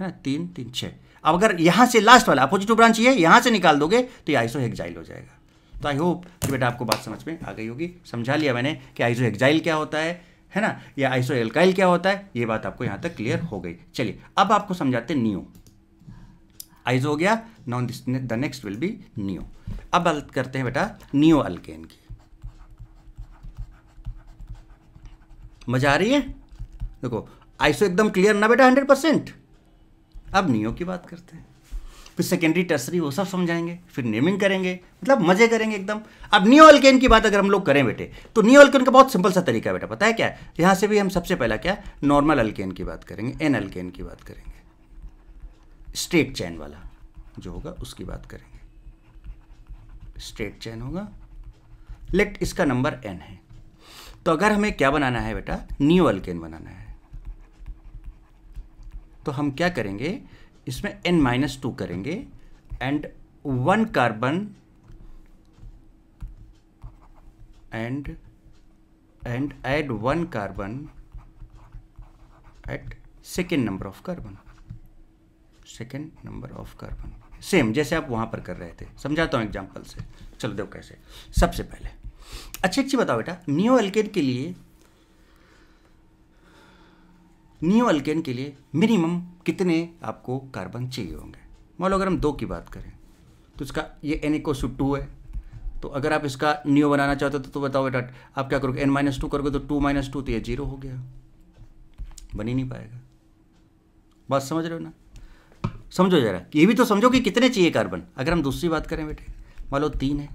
है ना तीन तीन छः अब अगर यहाँ से लास्ट वाला अपोजिट ब्रांच ये यहां यहाँ से निकाल दोगे तो ये आइसो हेक्जाइल हो जाएगा तो आई होप कि बेटा आपको बात समझ में आ गई होगी समझा लिया मैंने कि आइसो एक्जाइल क्या होता है है ना या आइसो एल्काइल क्या होता है ये बात आपको यहाँ तक क्लियर हो गई चलिए अब आपको समझाते नियो आइजो हो गया non this the next will be neo अब बात करते हैं बेटा नियो अल्केन की मजा आ रही है देखो आइसो एकदम क्लियर ना बेटा हंड्रेड परसेंट अब नियो की बात करते हैं फिर सेकेंडरी टर्सरी वो सब समझाएंगे फिर नेमिंग करेंगे मतलब मजे करेंगे एकदम अब न्यू अल्केन की बात अगर हम लोग करें बेटे तो न्यू अल्केन का बहुत सिंपल सा तरीका है बेटा पता है क्या है यहाँ से भी हम सबसे पहला क्या नॉर्मल अल्केन की बात करेंगे एन अल्केन की बात करेंगे स्ट्रेट चैन वाला जो होगा उसकी बात करेंगे स्ट्रेट चैन होगा लेट इसका नंबर एन है तो अगर हमें क्या बनाना है बेटा न्यू अल्केन बनाना है तो हम क्या करेंगे इसमें एन माइनस टू करेंगे and one carbon and and add one carbon at second number of carbon second number of carbon same जैसे आप वहां पर कर रहे थे समझाता हूं एग्जाम्पल से चलो देखो कैसे सबसे पहले अच्छी अच्छी बताओ बेटा न्यू एल्केन के लिए न्यू एल्केन के लिए मिनिमम कितने आपको कार्बन चाहिए होंगे मान लो अगर हम दो की बात करें तो इसका ये एन इक्व टू टू है तो अगर आप इसका न्यू बनाना चाहते हो तो, तो बताओ बेटा आप क्या करोगे एन माइनस टू करोगे तो टू माइनस टू तो ये जीरो हो गया बन ही नहीं पाएगा बात समझ रहे हो ना समझो जरा ये भी तो समझो कि कितने चाहिए कार्बन अगर हम दूसरी बात करें बेटे मान लो तीन है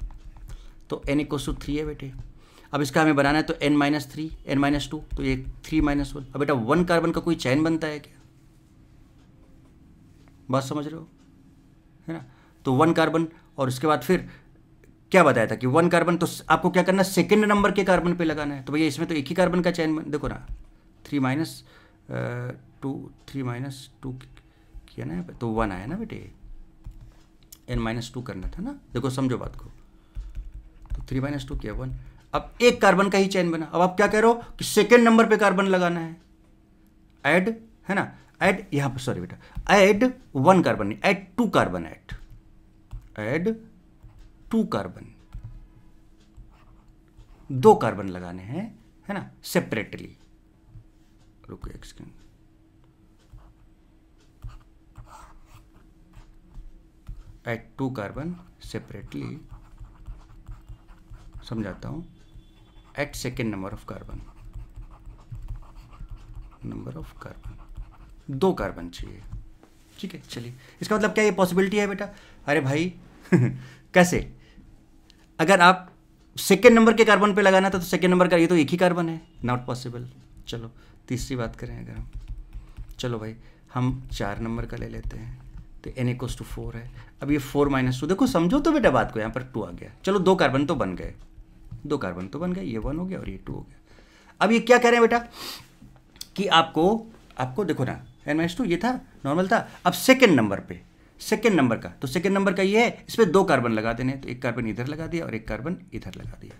तो एन इक्व टू थ्री है बेटे अब इसका हमें बनाना है तो N minus three N minus two तो ये थ्री माइनस वन अब बेटा वन कार्बन का कोई चैन बनता है क्या बात समझ रहे हो है ना तो वन कार्बन और उसके बाद फिर क्या बताया था कि वन कार्बन तो आपको क्या करना है सेकेंड नंबर के कार्बन पे लगाना है तो भैया इसमें तो एक ही कार्बन का चैन देखो ना three minus two three minus two किया ना तो वन आया ना बेटे एन माइनस टू करना था ना देखो समझो बात को तो थ्री माइनस टू किया वन अब एक कार्बन का ही चैन बना अब आप क्या कह रहे हो कि सेकेंड नंबर पे कार्बन लगाना है ऐड है ना ऐड यहां पर सॉरी बेटा ऐड वन कार्बन नहीं add two carbon add add two carbon दो कार्बन लगाने हैं है ना सेपरेटली रुको एक second at two carbon separately समझाता हूं at second number of carbon number of carbon दो कार्बन चाहिए ठीक है चलिए इसका मतलब क्या ये पॉसिबिलिटी है बेटा अरे भाई कैसे अगर आप सेकेंड नंबर के कार्बन पे लगाना था तो सेकेंड नंबर का ये तो एक ही कार्बन है नॉट पॉसिबल चलो तीसरी बात करें अगर हम चलो भाई हम चार नंबर का ले लेते हैं तो एन एक टू फोर है अब ये फोर माइनस टू देखो समझो तो बेटा बात को यहाँ पर टू आ गया चलो दो कार्बन तो बन गए दो कार्बन तो बन गए ये वन हो गया और ये टू हो गया अब ये क्या कह रहे हैं बेटा कि आपको आपको देखो ना एन माइनस टू ये था नॉर्मल था अब सेकेंड नंबर पे सेकेंड नंबर का तो सेकेंड नंबर का ये है इस पर दो कार्बन लगा देने तो एक कार्बन इधर लगा दिया और एक कार्बन इधर लगा दिया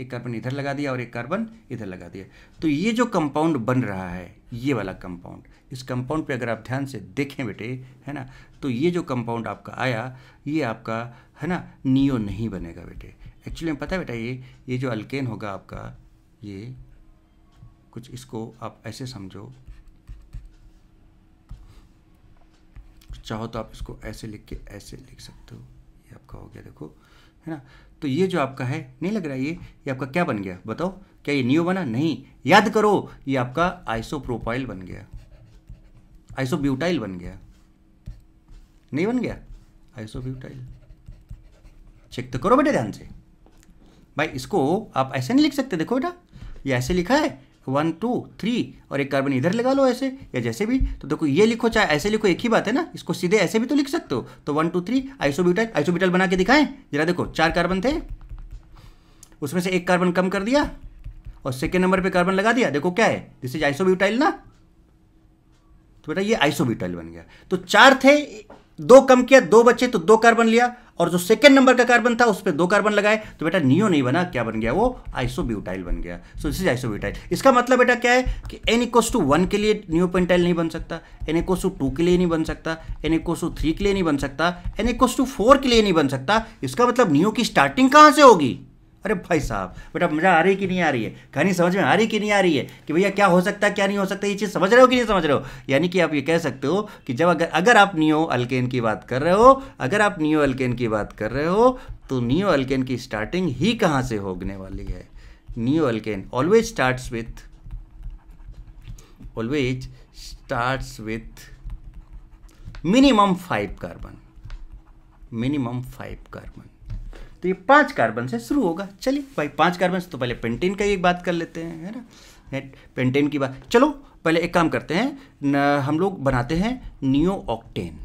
एक कार्बन इधर लगा दिया और एक कार्बन इधर लगा दिया तो ये जो कंपाउंड बन रहा है ये वाला कंपाउंड इस कंपाउंड पे अगर आप ध्यान से देखें बेटे है ना तो ये जो कंपाउंड आपका आया ये आपका है ना नियो नहीं बनेगा बेटे एक्चुअली में पता है बेटा ये ये जो अल्केन होगा आपका ये कुछ इसको आप ऐसे समझो चाहो तो आप इसको ऐसे लिख के ऐसे लिख सकते हो ये आपका हो गया देखो है ना तो ये जो आपका है नहीं लग रहा ये ये आपका क्या बन गया बताओ क्या ये न्यू बना नहीं याद करो ये आपका आइसोप्रोपाइल बन गया आइसोब्यूटाइल बन गया नहीं बन गया आइसोब्यूटाइल चेक तो करो बेटा ध्यान से भाई इसको आप ऐसे नहीं लिख सकते देखो बेटा ये ऐसे लिखा है वन टू थ्री और एक कार्बन इधर लगा लो ऐसे या जैसे भी तो देखो ये लिखो चाहे ऐसे लिखो एक ही बात है ना इसको सीधे ऐसे भी तो लिख सकते हो तो one two three isobutyl isobutyl बना के दिखाएं जरा देखो चार कार्बन थे उसमें से एक कार्बन कम कर दिया और सेकेंड नंबर पर कार्बन लगा दिया देखो क्या है दिस इज आइसोब्यूटाइल ना तो बेटा ये आइसोब्यूटाइल बन गया तो चार थे दो कम किया दो बचे तो दो कार्बन लिया और जो सेकेंड नंबर का कार्बन था उस पर दो कार्बन लगाए तो बेटा नियो नहीं बना क्या बन गया वो आइसोब्यूटाइल बन गया सो दिस इज आइसोब्यूटाइल इसका मतलब बेटा क्या है कि एन इक्वस टू वन के लिए नियो पेंटाइल नहीं बन सकता एन इक्वस टू टू के लिए नहीं बन सकता एन इक्वस टू थ्री के लिए नहीं बन सकता एन इक्वस टू फोर के लिए नहीं बन सकता इसका मतलब नियो की स्टार्टिंग कहां से होगी अरे भाई साहब बेटा मज़ा आ रही कि नहीं आ रही है कहानी समझ में आ रही कि नहीं आ रही है कि भैया क्या हो सकता है क्या नहीं हो सकता ये चीज़ समझ रहे हो कि नहीं समझ रहे हो यानी कि आप ये कह सकते हो कि जब अगर अगर आप नियो अल्केन की बात कर रहे हो अगर आप नियो अल्केन की बात कर रहे हो तो नियो अल्केन की स्टार्टिंग ही कहाँ से होगने वाली है neo alkane always start with always start with minimum five carbon minimum five carbon तो ये पांच कार्बन से शुरू होगा चलिए भाई पांच कार्बन से तो पहले पेंटेन का ही एक बात कर लेते हैं है ना पेंटेन की बात चलो पहले एक काम करते हैं हम लोग बनाते हैं नियो ऑक्टेन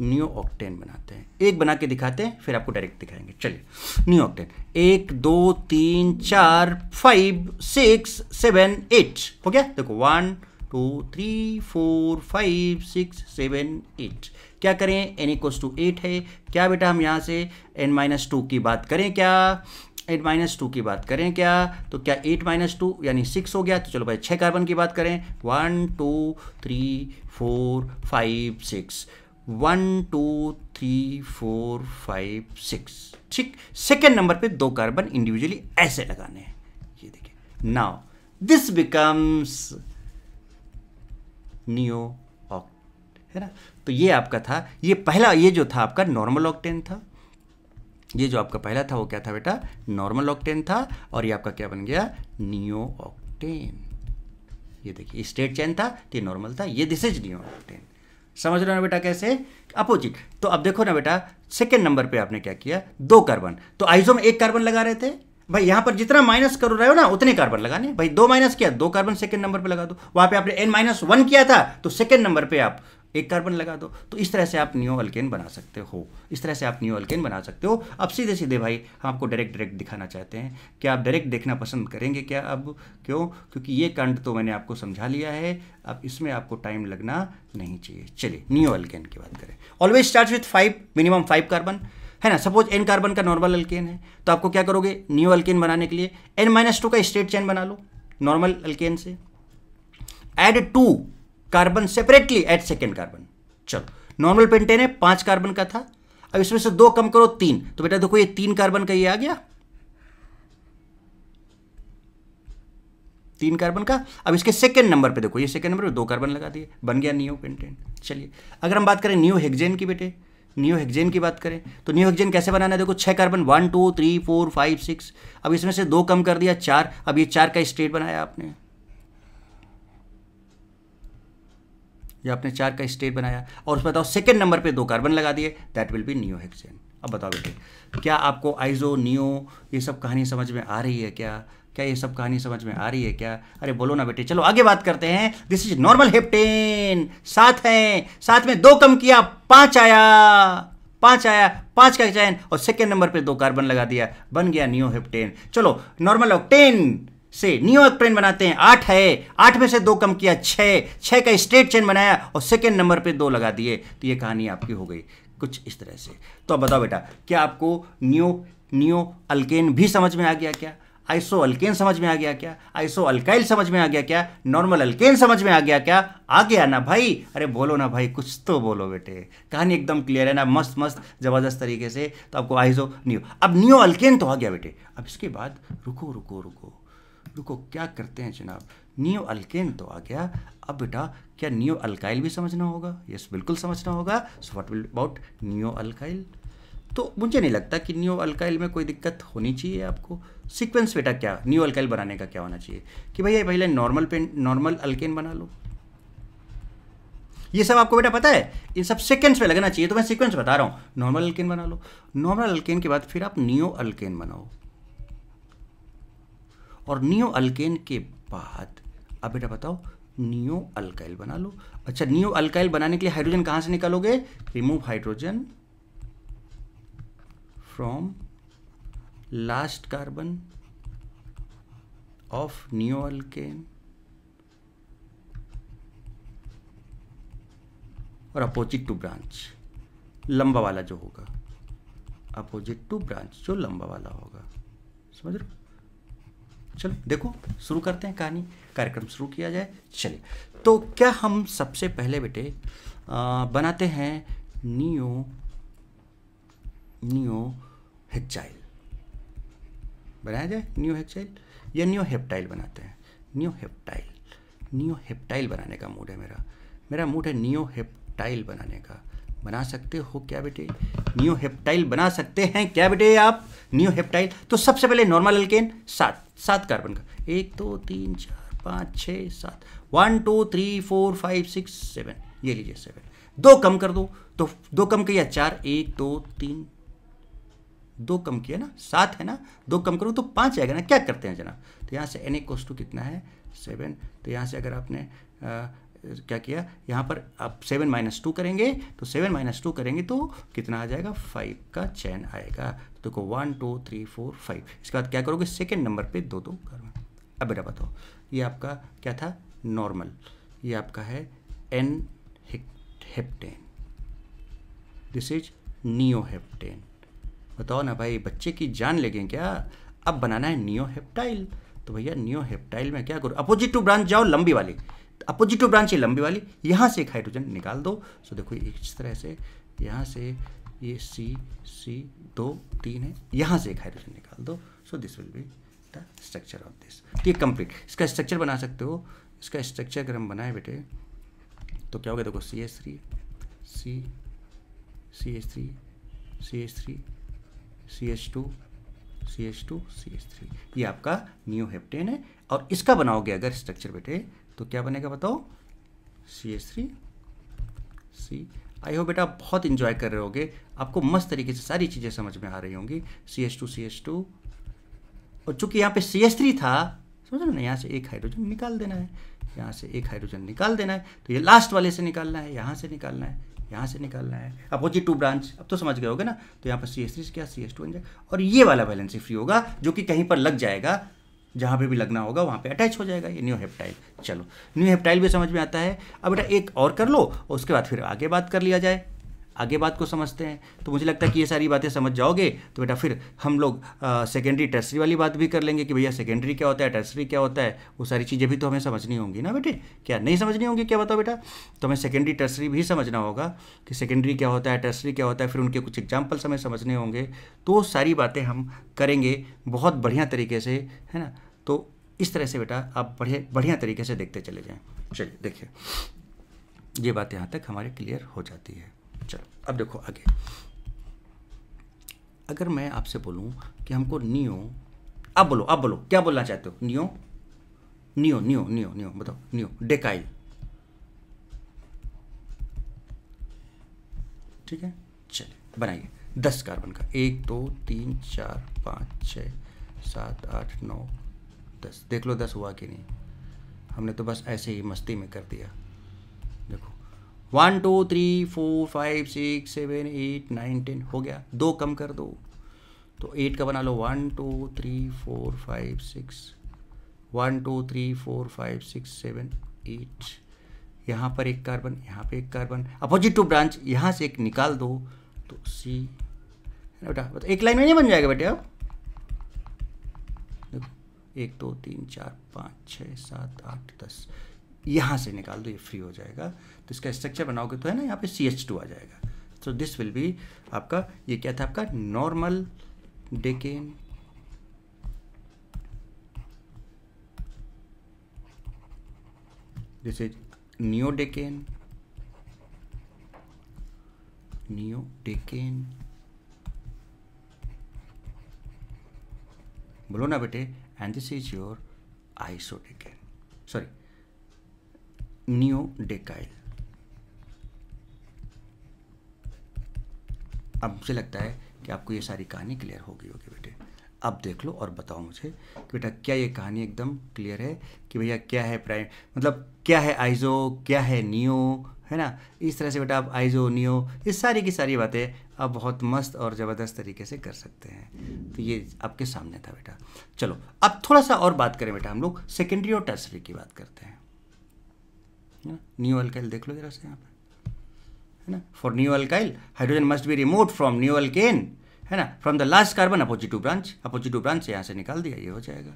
न्यू ऑक्टेन बनाते हैं एक बना के दिखाते हैं फिर आपको डायरेक्ट दिखाएंगे चलिए न्यू ऑक्टेन एक दो तीन चार फाइव सिक्स सेवन एट हो गया देखो one two three four five six seven eight क्या करें एन इक्वस टू एट है क्या बेटा हम यहाँ से एन माइनस टू की बात करें क्या एट माइनस टू की बात करें क्या तो क्या एट माइनस टू यानी सिक्स हो गया तो चलो भाई छः कार्बन की बात करें one two three four five six one two three four five six ठीक सेकेंड नंबर पे दो कार्बन इंडिविजुअली ऐसे लगाने हैं ये देखिए नाउ दिस बिकम्स नियो है ना तो ये आपका था ये पहला ये जो था आपका नॉर्मल ऑक्टेन था ये जो आपका पहला था वो क्या था बेटा नॉर्मल ऑक्टेन था और ये आपका क्या बन गया नियो ऑक्टेन ये देखिए स्ट्रेट चेन था ये नॉर्मल था ये दिस इज नियो ऑक्टेन समझ रहे हो ना बेटा कैसे अपोजिट तो अब देखो ना बेटा सेकेंड नंबर पे आपने क्या किया दो कार्बन तो आइजो में एक कार्बन लगा रहे थे भाई यहां पर जितना माइनस कर रहे हो ना उतने कार्बन लगाने भाई दो माइनस किया दो कार्बन सेकेंड नंबर पे लगा दो वहां पे आपने एन माइनस वन किया था तो सेकेंड नंबर पे आप एक कार्बन लगा दो तो इस तरह से आप न्यू अल्केन बना सकते हो इस तरह से आप न्यू अल्केन बना सकते हो अब सीधे सीधे भाई हम आपको डायरेक्ट डायरेक्ट दिखाना चाहते हैं क्या आप डायरेक्ट देखना पसंद करेंगे क्या अब क्यों क्योंकि ये कांड तो मैंने आपको समझा लिया है अब इसमें आपको टाइम लगना नहीं चाहिए चलिए न्यू अल्केन की बात करें always start with five minimum five carbon है ना सपोज एन कार्बन का नॉर्मल अल्केन है तो आपको क्या करोगे न्यू अल्केन बनाने के लिए एन माइनस टू का स्ट्रेट चेन बना लो नॉर्मल अल्केन से add two carbon separately at second carbon चलो नॉर्मल पेंटेन है पांच कार्बन का था अब इसमें से दो कम करो तीन तो बेटा देखो ये तीन कार्बन का ये आ गया तीन कार्बन का अब इसके सेकेंड नंबर पे देखो ये सेकेंड नंबर पे दो कार्बन लगा दिए बन गया नियो पेंटेन चलिए अगर हम बात करें न्यू हेक्जेन की बेटे न्यू हेक्जेन की बात करें तो न्यू हेक्जेन कैसे बनाना है देखो छह carbon one two three four five six अब इसमें से दो कम कर दिया चार अब ये चार का स्टेट बनाया आपने ये आपने चार का स्टेट बनाया और उसमें बताओ सेकेंड नंबर पर दो कार्बन लगा दिए that will be neo hexane अब बताओ बेटे क्या आपको आइजो नियो ये सब कहानी समझ में आ रही है क्या क्या ये सब कहानी समझ में आ रही है क्या अरे बोलो ना बेटे चलो आगे बात करते हैं दिस इज नॉर्मल हेप्टेन सात हैं साथ में दो कम किया पांच आया पांच आया पांच का चयन और सेकेंड नंबर पे दो कार्बन लगा दिया बन गया नियो हेप्टेन चलो नॉर्मल ऑक्टेन से न्यू यॉर्क ट्रेन बनाते हैं आठ है आठ में से दो कम किया छः छः का स्ट्रेट चेन बनाया और सेकेंड नंबर पर दो लगा दिए तो ये कहानी आपकी हो गई कुछ इस तरह से तो अब बताओ बेटा क्या आपको न्यू न्यू अल्केन भी समझ में आ गया क्या आइसो अल्केन समझ में आ गया क्या आइसो अल्काइल समझ में आ गया क्या नॉर्मल अल्केन समझ में आ गया क्या आ गया ना भाई अरे बोलो ना भाई कुछ तो बोलो बेटे कहानी एकदम क्लियर है ना मस्त मस्त ज़बरदस्त तरीके से तो आपको आइसो न्यू अब न्यू अल्केन तो आ गया बेटे अब इसके बाद रुको रुको रुको रुको क्या करते हैं जनाब नियो अल्केन तो आ गया अब बेटा क्या नियो अल्काइल भी समझना होगा यस बिल्कुल समझना होगा so what will about neo alkyl तो मुझे नहीं लगता कि न्यू अल्काइल में कोई दिक्कत होनी चाहिए आपको सीक्वेंस बेटा क्या न्यू अल्काइल बनाने का क्या होना चाहिए कि भैया पहले नॉर्मल पेन नॉर्मल अल्केन बना लो ये सब आपको बेटा पता है इन सब सीक्वेंस में लगना चाहिए तो मैं सीक्वेंस बता रहा हूँ नॉर्मल अल्केन बना लो नॉर्मल अल्केन के बाद फिर आप न्यू अल्केन बनाओ और नियो अल्केन के बाद अब बेटा बताओ नियो अल्काइल बना लो अच्छा नियो अल्काइल बनाने के लिए हाइड्रोजन कहाँ से निकालोगे remove hydrogen from last carbon of neo alkane और अपोजिट टू ब्रांच लंबा वाला जो होगा अपोजिट टू ब्रांच जो लंबा वाला होगा समझ रहे चलो देखो शुरू करते हैं कहानी कार्यक्रम शुरू किया जाए चलिए तो क्या हम सबसे पहले बेटे बनाते हैं नियो नियो हेक्चाइल बनाया जाए न्यू हेक्चाइल या न्यू हेप्टाइल बनाते हैं न्यू हेप्टाइल न्यू हेप्टाइल बनाने का मूड है मेरा मेरा मूड है न्यू हेप्टाइल बनाने का बना सकते हो क्या बेटे न्यू हेप्टाइल बना सकते हैं क्या बेटे आप न्यू हेप्टाइल तो सबसे पहले नॉर्मल अल्केन सात सात कार्बन का एक दो तीन चार पाँच छः सात one two three four five six seven ये लीजिए सेवन दो कम कर दो तो दो कम किया चार एक दो तीन दो कम किया ना सात है ना दो कम करो तो पाँच आएगा ना क्या करते हैं जना तो यहाँ से एन ए कोस्टू टू कितना है सेवन तो यहाँ से अगर आपने क्या किया यहाँ पर आप सेवन माइनस टू करेंगे तो सेवन माइनस टू करेंगे तो कितना आ जाएगा फाइव का चैन आएगा तो देखो one two three four five इसके बाद क्या करोगे सेकेंड नंबर पे दो दो कर अब बेटा बताओ ये आपका क्या था नॉर्मल ये आपका है n heptane this is neo heptane बताओ ना भाई बच्चे की जान लेंगे क्या अब बनाना है नियो हेप्टाइल तो भैया नियो हेप्टाइल में क्या करो अपोजिट टू ब्रांच जाओ लंबी वाली अपोजिट टू ब्रांच है लंबी वाली यहाँ से एक हाइड्रोजन निकाल दो सो देखो इस तरह से यहाँ से ये सी सी दो तीन है यहाँ से एक हाइड्रोजन निकाल दो so this will be the structure of this ये कंप्लीट इसका स्ट्रक्चर बना सकते हो इसका स्ट्रक्चर अगर हम बनाए बेटे तो क्या होगा देखो C S three C C S three C S three C S two C S two C S three ये आपका न्यू हेप्टेन है और इसका बनाओगे अगर स्ट्रक्चर बेटे तो क्या बनेगा बताओ C S three C I hope बेटा आप बहुत इंजॉय कर रहे होगे आपको मस्त तरीके से सारी चीज़ें समझ में आ रही होंगी C S two C S two और चूंकि यहाँ पे सी एस थ्री था समझ रहे ना यहाँ से एक हाइड्रोजन निकाल देना है यहाँ से एक हाइड्रोजन निकाल देना है तो ये लास्ट वाले से निकालना है यहाँ से निकालना है यहाँ से निकालना है अपोजिट टू ब्रांच अब तो समझ गए होगे ना तो यहाँ पर सी एस थ्री से क्या सी एस टू बन जाएगा और ये वाला बैलेंस ही फ्री होगा जो कि कहीं पर लग जाएगा जहाँ पे भी लगना होगा वहाँ पे अटैच हो जाएगा ये न्यू हेप्टाइल चलो न्यू हेप्टाइल भी समझ में आता है अब बेटा एक और कर लो और उसके बाद फिर आगे बात कर लिया जाए आगे बात को समझते हैं तो मुझे लगता है कि ये सारी बातें समझ जाओगे तो बेटा फिर हम लोग सेकेंडरी टर्सरी वाली बात भी कर लेंगे कि भैया सेकेंडरी क्या होता है टर्सरी क्या होता है वो सारी चीज़ें भी तो हमें समझनी होंगी ना बेटे क्या नहीं समझनी होंगी क्या बताओ बेटा तो हमें सेकेंडरी टर्सरी भी समझना होगा कि सेकेंडरी क्या होता है टर्सरी क्या होता है फिर उनके कुछ एग्जाम्पल्स हमें समझने होंगे तो सारी बातें हम करेंगे बहुत बढ़िया तरीके से है ना तो इस तरह से बेटा आप बढ़िया बढ़िया तरीके से देखते चले जाएं चलिए देखिए ये बात यहाँ तक हमारी क्लियर हो जाती है चलो अब देखो आगे अगर मैं आपसे बोलूँ कि हमको नियो आप बोलो आप बोलो क्या बोलना चाहते हो neo neo neo neo neo बताओ नियो डेकाइल ठीक है चलिए बनाइए दस कार्बन का एक दो तीन चार पाँच छ सात आठ नौ दस देख लो दस हुआ कि नहीं हमने तो बस ऐसे ही मस्ती में कर दिया देखो one two three four five six seven eight nine ten हो गया दो कम कर दो तो एट का बना लो one two three four five six one two three four five six seven eight यहाँ पर एक कार्बन यहाँ पे एक कार्बन अपोजिट टू ब्रांच यहाँ से एक निकाल दो तो सी बेटा तो एक लाइन में नहीं बन जाएगा बेटे अब एक दो तीन चार पाँच छः सात आठ दस यहाँ से निकाल दो ये फ्री हो जाएगा तो इसका स्ट्रक्चर बनाओगे तो है ना यहाँ पे सी एच टू आ जाएगा सो दिस विल बी आपका ये क्या था आपका normal decane neo decane neo decane बोलो ना बेटे and this is your isodecyl sorry neodecyl अब मुझे लगता है कि आपको ये सारी कहानी क्लियर होगी होगी बेटे आप देख लो और बताओ मुझे कि बेटा क्या ये कहानी एकदम क्लियर है कि भैया क्या है प्राइम मतलब क्या है आइजो क्या है नियो है ना इस तरह से बेटा आप आइजो नियो ये सारी की सारी बातें आप बहुत मस्त और ज़बरदस्त तरीके से कर सकते हैं तो ये आपके सामने था बेटा चलो अब थोड़ा सा और बात करें बेटा हम लोग सेकेंडरी और टर्सरी की बात करते हैं ना न्यू अल्काइल देख लो जरा से यहाँ पर है ना for neo alkyl hydrogen must be remove from neo alkane है ना from the last carbon opposite branch opposite branch से यहाँ से निकाल दिया ये हो जाएगा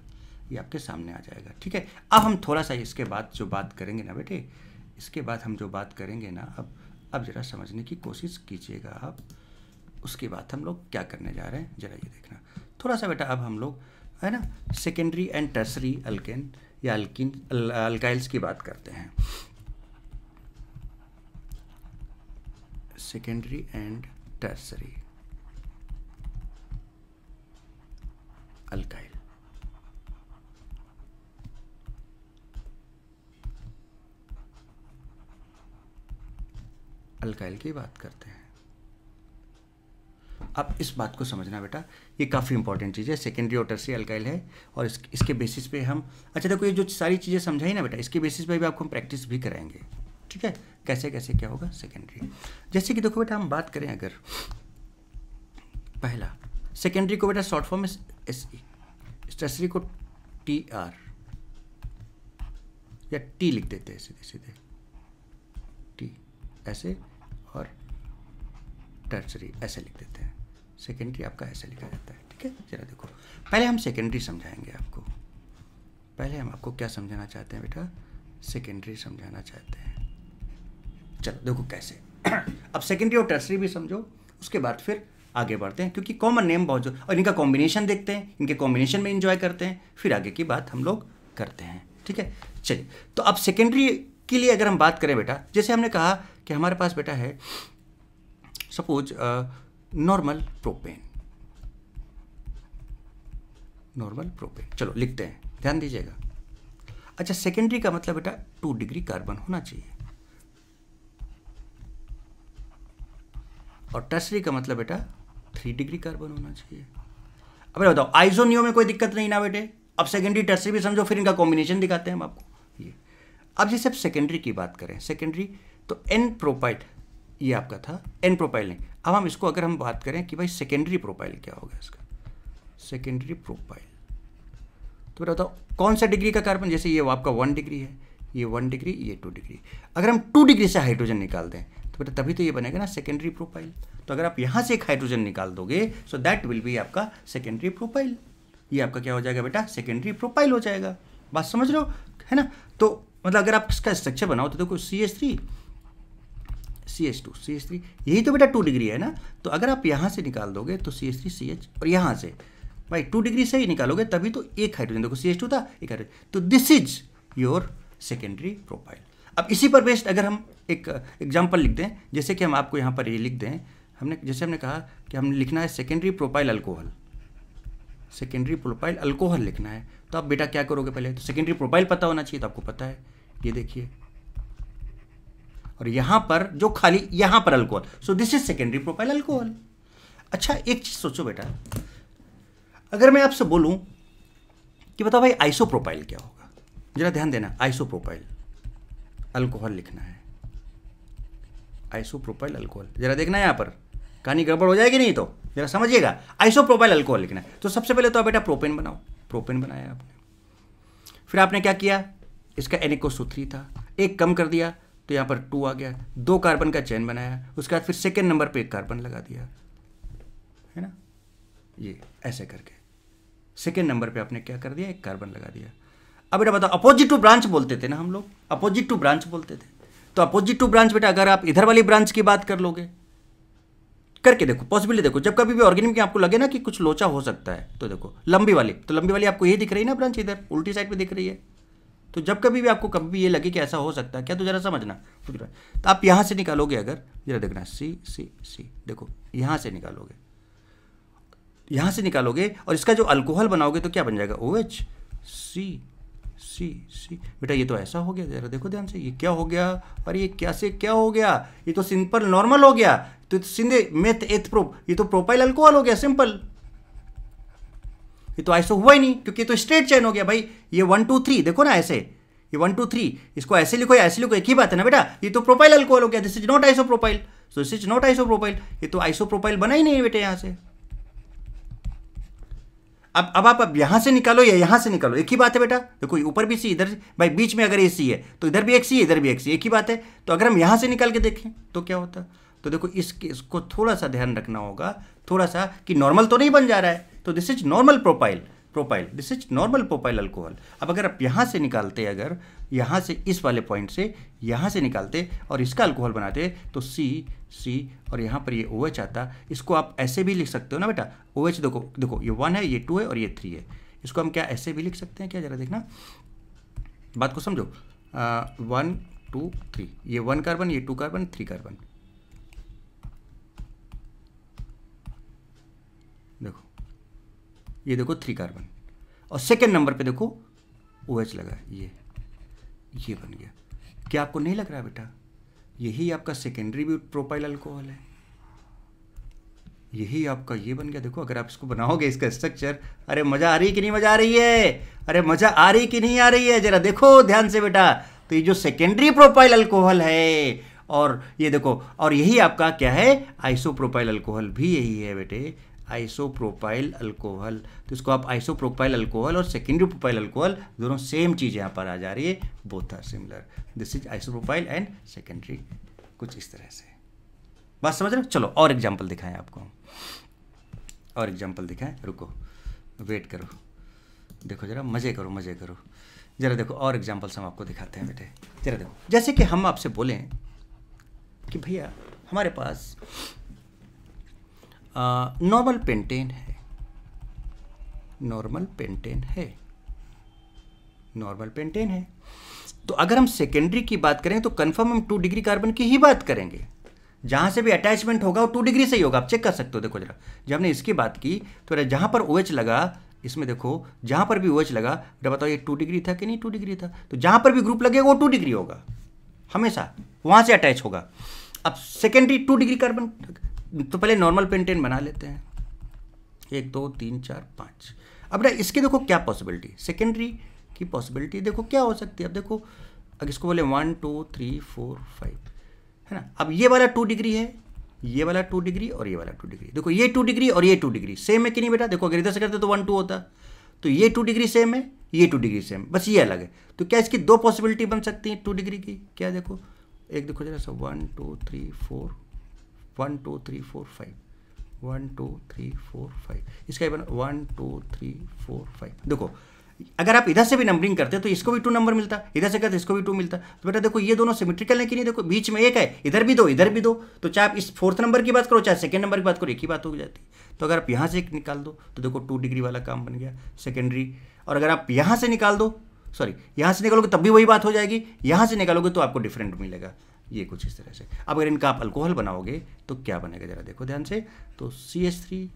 ये आपके सामने आ जाएगा ठीक है अब हम थोड़ा सा इसके बाद जो बात करेंगे ना बेटे इसके बाद हम जो बात करेंगे ना अब अब ज़रा समझने की कोशिश कीजिएगा आप उसके बाद हम लोग क्या करने जा रहे हैं ज़रा ये देखना थोड़ा सा बेटा अब हम लोग है ना सेकेंडरी एंड टर्सरी अल्केन या अल्किन अल्काइल्स की बात करते हैं secondary and tertiary alkyl alkyl की बात करते हैं अब इस बात को समझना बेटा ये काफ़ी इंपॉर्टेंट चीज़ है सेकेंडरी ऑटर से अल्काइल है और इस, इसके बेसिस पे हम अच्छा देखो ये जो सारी चीज़ें समझाई ना बेटा इसके बेसिस पे भी आपको हम प्रैक्टिस भी कराएंगे ठीक है कैसे कैसे क्या होगा सेकेंडरी जैसे कि देखो बेटा हम बात करें अगर पहला सेकेंडरी को बेटा short form S E stationery को टी आर या टी लिख देते हैं सीधे सीधे टी ऐसे और टर्सरी ऐसे लिख देते हैं सेकेंडरी आपका ऐसे लिखा जाता है ठीक है जरा देखो पहले हम सेकेंडरी समझाएंगे आपको पहले हम आपको क्या समझाना चाहते हैं बेटा सेकेंडरी समझाना चाहते हैं चलो देखो कैसे अब सेकेंडरी और टर्सरी भी समझो उसके बाद फिर आगे बढ़ते हैं क्योंकि कॉमन नेम बहुत जो और इनका कॉम्बिनेशन देखते हैं इनके कॉम्बिनेशन में इंजॉय करते हैं फिर आगे की बात हम लोग करते हैं ठीक है चलिए तो अब सेकेंडरी के लिए अगर हम बात करें बेटा जैसे हमने कहा कि हमारे पास बेटा है suppose normal propane normal propane चलो लिखते हैं ध्यान दीजिएगा अच्छा सेकेंडरी का मतलब बेटा टू डिग्री कार्बन होना चाहिए और टर्सरी का मतलब बेटा थ्री डिग्री कार्बन होना चाहिए अब बताओ आइसोनियो में कोई दिक्कत नहीं ना बेटे अब सेकेंडरी टर्सरी भी समझो फिर इनका कॉम्बिनेशन दिखाते हैं हम आपको ये अब जैसे आप सेकेंडरी की बात करें सेकेंडरी तो एन प्रोपाइट ये आपका था एन प्रोपाइल नहीं अब हम इसको अगर हम बात करें कि भाई सेकेंडरी प्रोपाइल क्या होगा इसका सेकेंडरी प्रोपाइल तो बताओ कौन सा डिग्री का कार्बन जैसे ये आपका वन डिग्री है ये वन डिग्री ये टू डिग्री अगर हम टू डिग्री से हाइड्रोजन निकाल दें बेटा तो तभी तो ये बनेगा ना सेकेंडरी प्रोफाइल तो अगर आप यहाँ से एक हाइड्रोजन निकाल दोगे सो दैट विल बी आपका सेकेंडरी प्रोफाइल ये आपका क्या हो जाएगा बेटा सेकेंडरी प्रोफाइल हो जाएगा बात समझ लो है ना तो मतलब अगर आप इसका स्ट्रक्चर बनाओ तो देखो C S three C S two C S three यही तो बेटा टू डिग्री है ना तो अगर आप यहाँ से निकाल दोगे तो C S three C H और यहाँ से भाई टू डिग्री से ही निकालोगे तभी तो एक हाइड्रोजन देखो सी एस टू था एक हाइड्रोजन तो this is your secondary profile अब इसी पर बेस्ड अगर हम एक एग्जाम्पल लिख दें जैसे कि हम आपको यहाँ पर ये लिख दें हमने जैसे हमने कहा कि हमने लिखना है secondary propyl alcohol secondary propyl alcohol लिखना है तो आप बेटा क्या करोगे पहले तो सेकेंडरी प्रोपाइल पता होना चाहिए तो आपको पता है ये देखिए और यहाँ पर जो खाली यहाँ पर alcohol so this is secondary propyl alcohol अच्छा एक चीज़ सोचो बेटा अगर मैं आपसे बोलूं कि बताओ भाई आइसोप्रोपाइल क्या होगा जरा ध्यान देना आइसोप्रोपाइल अल्कोहल लिखना है आइसोप्रोपाइल अल्कोहल जरा देखना यहाँ पर कहानी गड़बड़ हो जाएगी नहीं तो जरा समझिएगा आइसोप्रोपाइल अल्कोहल लिखना है तो सबसे पहले तो आप बेटा प्रोपेन बनाओ प्रोपेन बनाया आपने फिर आपने क्या किया इसका एनिको सूत्री था एक कम कर दिया तो यहाँ पर टू आ गया दो कार्बन का चैन बनाया उसके बाद फिर सेकेंड नंबर पर एक कार्बन लगा दिया है ना ये ऐसे करके सेकेंड नंबर पे आपने क्या कर दिया एक कार्बन लगा दिया अब बेटा बताओ अपोजिट टू ब्रांच बोलते थे ना हम लोग अपोजिट टू ब्रांच बोलते थे तो अपोजिट टू ब्रांच बेटा अगर आप इधर वाली ब्रांच की बात कर लोगे करके देखो पॉसिबिलिटी देखो जब कभी भी ऑर्गेनिक में आपको लगे ना कि कुछ लोचा हो सकता है तो देखो लंबी वाली तो लंबी वाली आपको ये दिख रही है ना ब्रांच इधर उल्टी साइड पे दिख रही है तो जब कभी भी आपको कभी भी ये लगे कि ऐसा हो सकता है क्या तो जरा समझना तो आप यहाँ से निकालोगे अगर जरा देखना सी सी सी देखो यहाँ से निकालोगे यहाँ से निकालोगे और इसका जो अल्कोहल बनाओगे तो क्या बन जाएगा ओ एच सी सी सी बेटा ये तो ऐसा हो गया जरा देखो ध्यान से ये क्या हो गया और ये क्या से क्या हो गया ये तो सिंपल नॉर्मल हो गया तो, तो सिंधे मेथ एथ प्रो ये तो प्रोपाइल अल्कोहल हो गया सिंपल ये तो ऐसा हुआ ही नहीं क्योंकि तो स्ट्रेट चेन हो गया भाई ये वन टू थ्री देखो ना ऐसे ये वन टू थ्री इसको ऐसे लिखो ऐसे लिखो एक ही बात है ना बेटा ये तो प्रोपाइल अल्कोहल हो गया this is not iso propyl so this is not iso propyl ये तो आइसो प्रोपाइल बना ही नहीं है बेटे यहाँ से अब अब आप अब यहां से निकालो या यहां से निकालो एक ही बात है बेटा देखो तो ऊपर भी सी इधर भाई बीच में अगर ए सी है तो इधर भी एक सी इधर भी एक सी एक ही बात है तो अगर हम यहां से निकाल के देखें तो क्या होता तो देखो इस इसको थोड़ा सा ध्यान रखना होगा थोड़ा सा कि नॉर्मल तो नहीं बन जा रहा है तो this is normal propyl propyl this is normal propyl alcohol अब अगर आप यहां से निकालते अगर यहाँ से इस वाले पॉइंट से यहाँ से निकालते और इसका अल्कोहल बनाते तो सी सी और यहाँ पर ये ओ OH आता इसको आप ऐसे भी लिख सकते हो ना बेटा ओ OH देखो देखो ये वन है ये टू है और ये थ्री है इसको हम क्या ऐसे भी लिख सकते हैं क्या जरा देखना बात को समझो वन टू थ्री ये वन कार्बन ये टू कार्बन थ्री कार्बन देखो ये देखो थ्री कार्बन और सेकेंड नंबर पे देखो ओ OH लगा है ये ये बन गया क्या आपको नहीं लग रहा बेटा यही आपका सेकेंडरी भी प्रोपाइल अल्कोहल है यही आपका ये बन गया देखो अगर आप इसको बनाओगे इसका स्ट्रक्चर अरे मज़ा आ रही कि नहीं मज़ा आ रही है अरे मज़ा आ रही कि नहीं आ रही है जरा देखो ध्यान से बेटा तो ये जो सेकेंडरी प्रोपाइल अल्कोहल है और ये देखो और यही आपका क्या है आइसोप्रोपाइल अल्कोहल भी यही है बेटे आइसोप्रोपाइल अल्कोहल तो इसको आप आइसोप्रोपाइल अल्कोहल और सेकेंडरी प्रोपाइल अल्कोहल दोनों सेम चीज़ यहाँ पर आ जा रही है both are similar this is isopropyl and secondary कुछ इस तरह से बात समझ रहे हो चलो और एग्जाम्पल दिखाएं आपको और एग्जाम्पल दिखाएं रुको वेट करो देखो ज़रा मज़े करो मज़े करो ज़रा देखो और एग्जाम्पल्स हम आपको दिखाते हैं बेटे ज़रा देखो जैसे कि हम आपसे बोलें कि भैया हमारे पास नॉर्मल पेंटेन है नॉर्मल पेंटेन है नॉर्मल पेंटेन है तो अगर हम सेकेंडरी की बात करें तो कंफर्म हम टू डिग्री कार्बन की ही बात करेंगे जहां से भी अटैचमेंट होगा वो टू डिग्री से ही होगा आप चेक कर सकते हो देखो जरा जब हमने इसकी बात की तो जहां पर ओएच OH लगा इसमें देखो जहां पर भी ओएच OH लगा बेटा बताओ ये टू डिग्री था कि नहीं टू डिग्री था तो जहां पर भी ग्रुप लगेगा वो टू डिग्री होगा हमेशा वहां से अटैच होगा अब सेकेंडरी टू डिग्री कार्बन तो पहले नॉर्मल पेंटेन बना लेते हैं एक दो तीन चार पाँच अब ना इसकी देखो क्या पॉसिबिलिटी सेकेंडरी की पॉसिबिलिटी देखो क्या हो सकती है अब देखो अब इसको बोले one two three four five है ना अब ये वाला टू डिग्री है ये वाला टू डिग्री और ये वाला टू डिग्री देखो ये टू डिग्री और ये टू डिग्री सेम है कि नहीं बेटा देखो अगर इधर से करते तो वन टू होता तो ये टू डिग्री सेम है ये टू डिग्री सेम बस ये अलग है तो क्या इसकी दो पॉसिबिलिटी बन सकती है टू डिग्री की क्या देखो एक देखो जरा सा one two three four one two three four five one two three four five इसका one two three four five देखो अगर आप इधर से भी नंबरिंग करते तो इसको भी टू नंबर मिलता इधर से करते इसको भी टू मिलता तो बेटा देखो ये दोनों सिमेट्रिकल है कि नहीं देखो बीच में एक है इधर भी दो इधर भी दो तो चाहे आप इस फोर्थ नंबर की बात करो चाहे सेकंड नंबर की बात करो एक ही बात हो जाती तो अगर आप यहाँ से एक निकाल दो तो देखो टू डिग्री वाला काम बन गया सेकेंडरी और अगर आप यहाँ से निकाल दो सॉरी यहाँ से निकालोगे तब भी वही बात हो जाएगी यहाँ से निकालोगे तो आपको डिफरेंट मिलेगा ये कुछ इस तरह से अब अगर इनका आप अल्कोहल बनाओगे तो क्या बनेगा ज़रा देखो ध्यान से तो C H three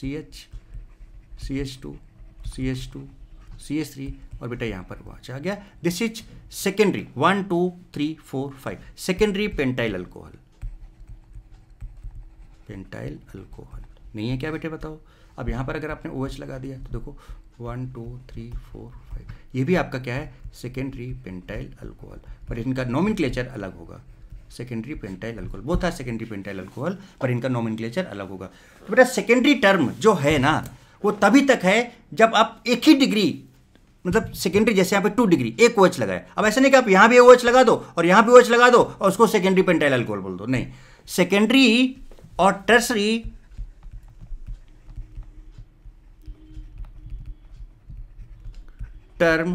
C H C H two C H two C H three और बेटा यहाँ पर वॉच आ गया this is secondary one two three four five secondary pentyl alcohol pentyl alcohol नहीं है क्या बेटे बताओ अब यहाँ पर अगर आपने ओ OH लगा दिया तो देखो one two three four five ये भी आपका क्या है सेकेंडरी पेंटाइल अल्कोहल पर इनका नॉमिन अलग होगा सेकेंडरी पेंटाइल अल्कोहल वो था सेकेंडरी पेंटाइल अल्कोहल पर इनका नॉमिन अलग होगा तो बेटा सेकेंडरी टर्म जो है ना वो तभी तक है जब आप एक ही डिग्री मतलब सेकेंडरी जैसे यहाँ पे टू डिग्री एक ओएच OH लगाए अब ऐसा नहीं कि आप यहाँ भी ओएच OH लगा दो और यहाँ भी ओएच OH लगा दो और उसको सेकेंडरी पेंटाइल अल्कोहल बोल दो नहीं सेकेंडरी और tertiary term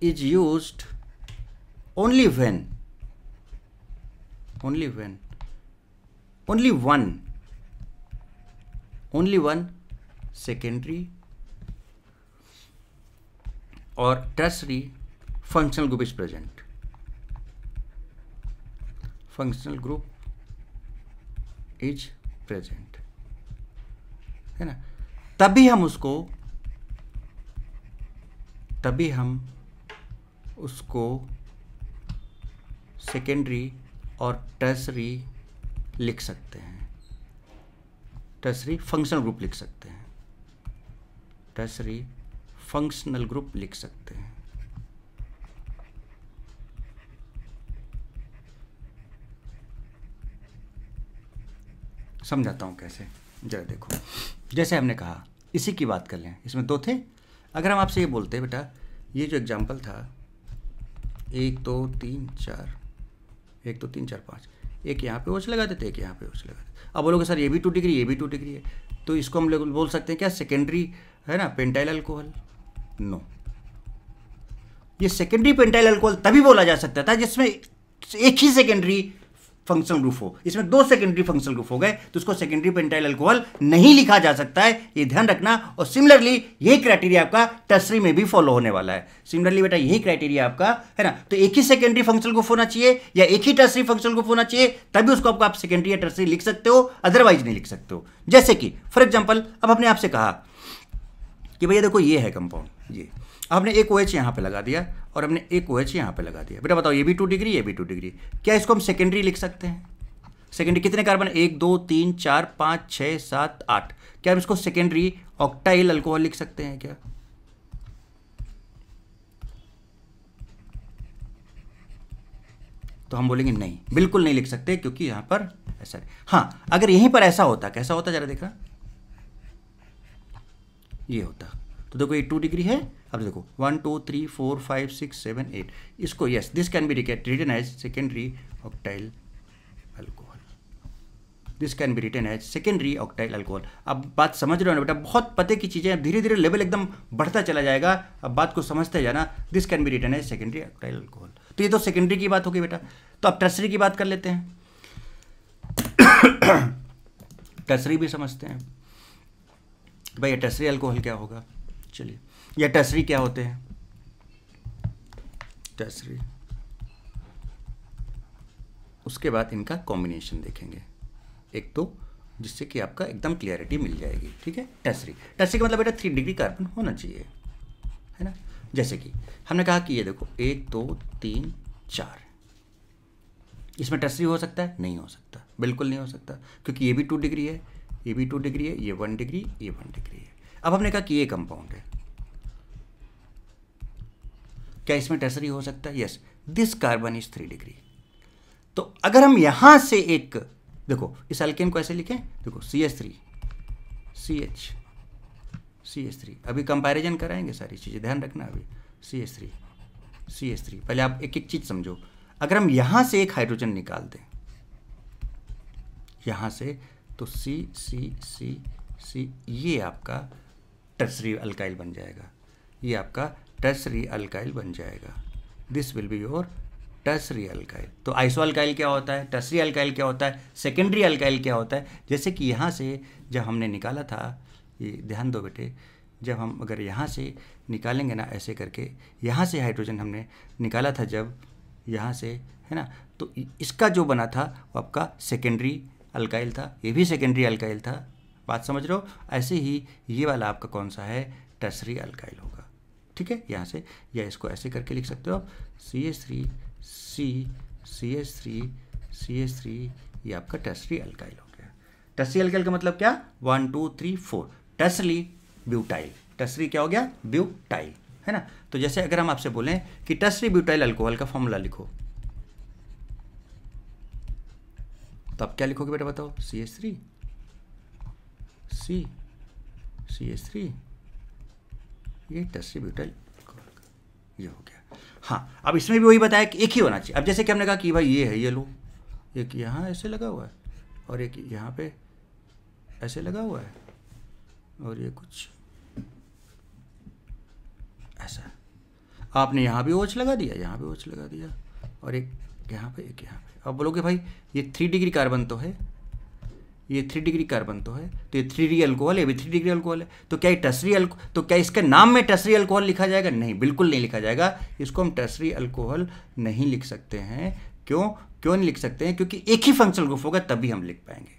is used only when only when only one only one secondary or tertiary functional group is present functional group is present है ना तभी हम उसको तभी हम उसको सेकेंडरी और टर्सरी लिख सकते हैं टर्सरी फंक्शनल ग्रुप लिख सकते हैं टर्सरी फंक्शनल ग्रुप लिख सकते हैं समझाता हूँ कैसे जरा देखो जैसे हमने कहा इसी की बात कर लें इसमें दो थे अगर हम आपसे ये बोलते हैं बेटा ये जो एग्जाम्पल था एक दो तो, तीन चार एक दो तो, तीन चार पाँच एक यहाँ पे ओच लगा देते एक यहाँ पे ओच लगा देते अब बोलोगे सर ये भी टू डिग्री ये भी टू डिग्री है तो इसको हम लोग बोल सकते हैं क्या सेकेंडरी है ना पेंटाइल अल्कोहल नो ये सेकेंडरी पेंटाइल अल्कोहल तभी बोला जा सकता था जिसमें एक ही सेकेंडरी फंक्शन ग्रुप हो इसमें दो सेकेंडरी फंक्शन ग्रुप हो गए तो उसको सेकेंडरी पेंटाइल अल्कोहल नहीं लिखा जा सकता है ये ध्यान रखना और सिमिलरली यही क्राइटेरिया आपका टर्सरी में भी फॉलो होने वाला है सिमिलरली बेटा यही क्राइटेरिया आपका है ना तो एक ही सेकेंडरी फंक्शन ग्रुप होना चाहिए या एक ही टर्सरी फंक्शन ग्रुप होना चाहिए तभी उसको आपको आप सेकेंडरी या टर्सरी लिख सकते हो अदरवाइज नहीं लिख सकते हो जैसे कि फॉर एग्जाम्पल अब हमने आपसे कहा कि भैया देखो ये है कंपाउंड जी हमने एक ओ OH एच यहाँ पर लगा दिया और हमने एक ओ OH एच यहाँ पर लगा दिया बेटा बताओ ये भी टू डिग्री ये भी टू डिग्री क्या इसको हम सेकेंडरी लिख सकते हैं सेकेंडरी कितने कार्बन एक दो तीन चार पाँच छः सात आठ क्या हम इसको सेकेंडरी ऑक्टाइल अल्कोहल लिख सकते हैं क्या तो हम बोलेंगे नहीं बिल्कुल नहीं लिख सकते क्योंकि यहां पर ऐसा हाँ अगर यहीं पर ऐसा होता कैसा होता जरा देखा ये होता तो देखो ये टू डिग्री है अब देखो one two three four five six seven eight इसको yes this can be written as secondary octyl alcohol this can be written as secondary octyl alcohol अब बात समझ रहे हो ना बेटा बहुत पते की चीज़ें अब धीरे धीरे लेवल एकदम बढ़ता चला जाएगा अब बात को समझते जाना this can be written as secondary octyl alcohol तो ये तो सेकेंडरी की बात होगी बेटा तो अब टर्सरी की बात कर लेते हैं टर्सरी भी समझते हैं भैया टर्सरी अल्कोहल क्या होगा चलिए या टसरी क्या होते हैं टसरी उसके बाद इनका कॉम्बिनेशन देखेंगे एक तो जिससे कि आपका एकदम क्लियरिटी मिल जाएगी ठीक है टसरी टसरी का मतलब बेटा थ्री डिग्री कार्बन होना चाहिए है ना जैसे कि हमने कहा कि ये देखो एक दो तीन चार इसमें टसरी हो सकता है नहीं हो सकता बिल्कुल नहीं हो सकता क्योंकि ये भी टू डिग्री है ये भी टू डिग्री है ये वन डिग्री ये वन डिग्री है अब हमने कहा कि ये कंपाउंड है क्या इसमें टर्सरी हो सकता है yes this carbon is three degree तो अगर हम यहां से एक देखो इस अल्केन को ऐसे लिखें देखो C H three C H C H three अभी कंपैरिजन कराएंगे सारी चीज़ें ध्यान रखना अभी C H three C H three पहले आप एक एक चीज़ समझो अगर हम यहां से एक हाइड्रोजन निकाल दें यहां से तो सी सी सी सी ये आपका टर्सरी अल्काइल बन जाएगा ये आपका टर्सरी अल्काइल बन जाएगा this will be your tertiary alkyl तो आइसो अल्काइल क्या होता है टर्सरी अल्काइल क्या होता है सेकेंडरी अल्काइल क्या होता है जैसे कि यहाँ से जब हमने निकाला था ये ध्यान दो बेटे जब हम अगर यहाँ से निकालेंगे ना ऐसे करके यहाँ से हाइड्रोजन हमने निकाला था जब यहाँ से है ना तो इसका जो बना था वो आपका सेकेंडरी अल्काइल था ये भी सेकेंडरी अल्काइल था बात समझ रहे हो ऐसे ही ये वाला आपका कौन सा है टर्सरी अल्काइल होगा ठीक है यहाँ से या इसको ऐसे करके लिख सकते हो आप C S three C C S three C S three ये आपका टसरी अल्काइल हो गया टसरी अल्काइल का मतलब क्या one two three four tertiary butyl tertiary क्या हो गया ब्यूटाइल है ना तो जैसे अगर हम आपसे बोलें कि टसरी ब्यूटाइल अल्कोहल का फॉर्मूला लिखो तो आप क्या लिखोगे बेटा बताओ C S three C C S three ये टस्ट्रीब्यूटल ये हो गया हाँ अब इसमें भी वही बताया कि एक ही होना चाहिए अब जैसे कि हमने कहा कि भाई ये है ये लो एक यहाँ ऐसे लगा हुआ है और एक यहाँ पे ऐसे लगा हुआ है और ये कुछ ऐसा आपने यहाँ भी ओच लगा दिया यहाँ भी ओच लगा दिया और एक यहाँ पे एक यहाँ पे अब बोलोगे भाई ये थ्री डिग्री कार्बन तो है ये थ्री डिग्री कार्बन तो है तो ये थ्री डिग्री अल्कोहल ये भी थ्री डिग्री अल्कोहल है तो क्या ये टसरी अल्को तो क्या इसके नाम में टसरी अल्कोहल लिखा जाएगा नहीं बिल्कुल नहीं लिखा जाएगा इसको हम टसरी अल्कोहल नहीं लिख सकते हैं क्यों क्यों नहीं लिख सकते हैं क्योंकि एक ही फंक्शनल ग्रुप होगा तभी हम लिख पाएंगे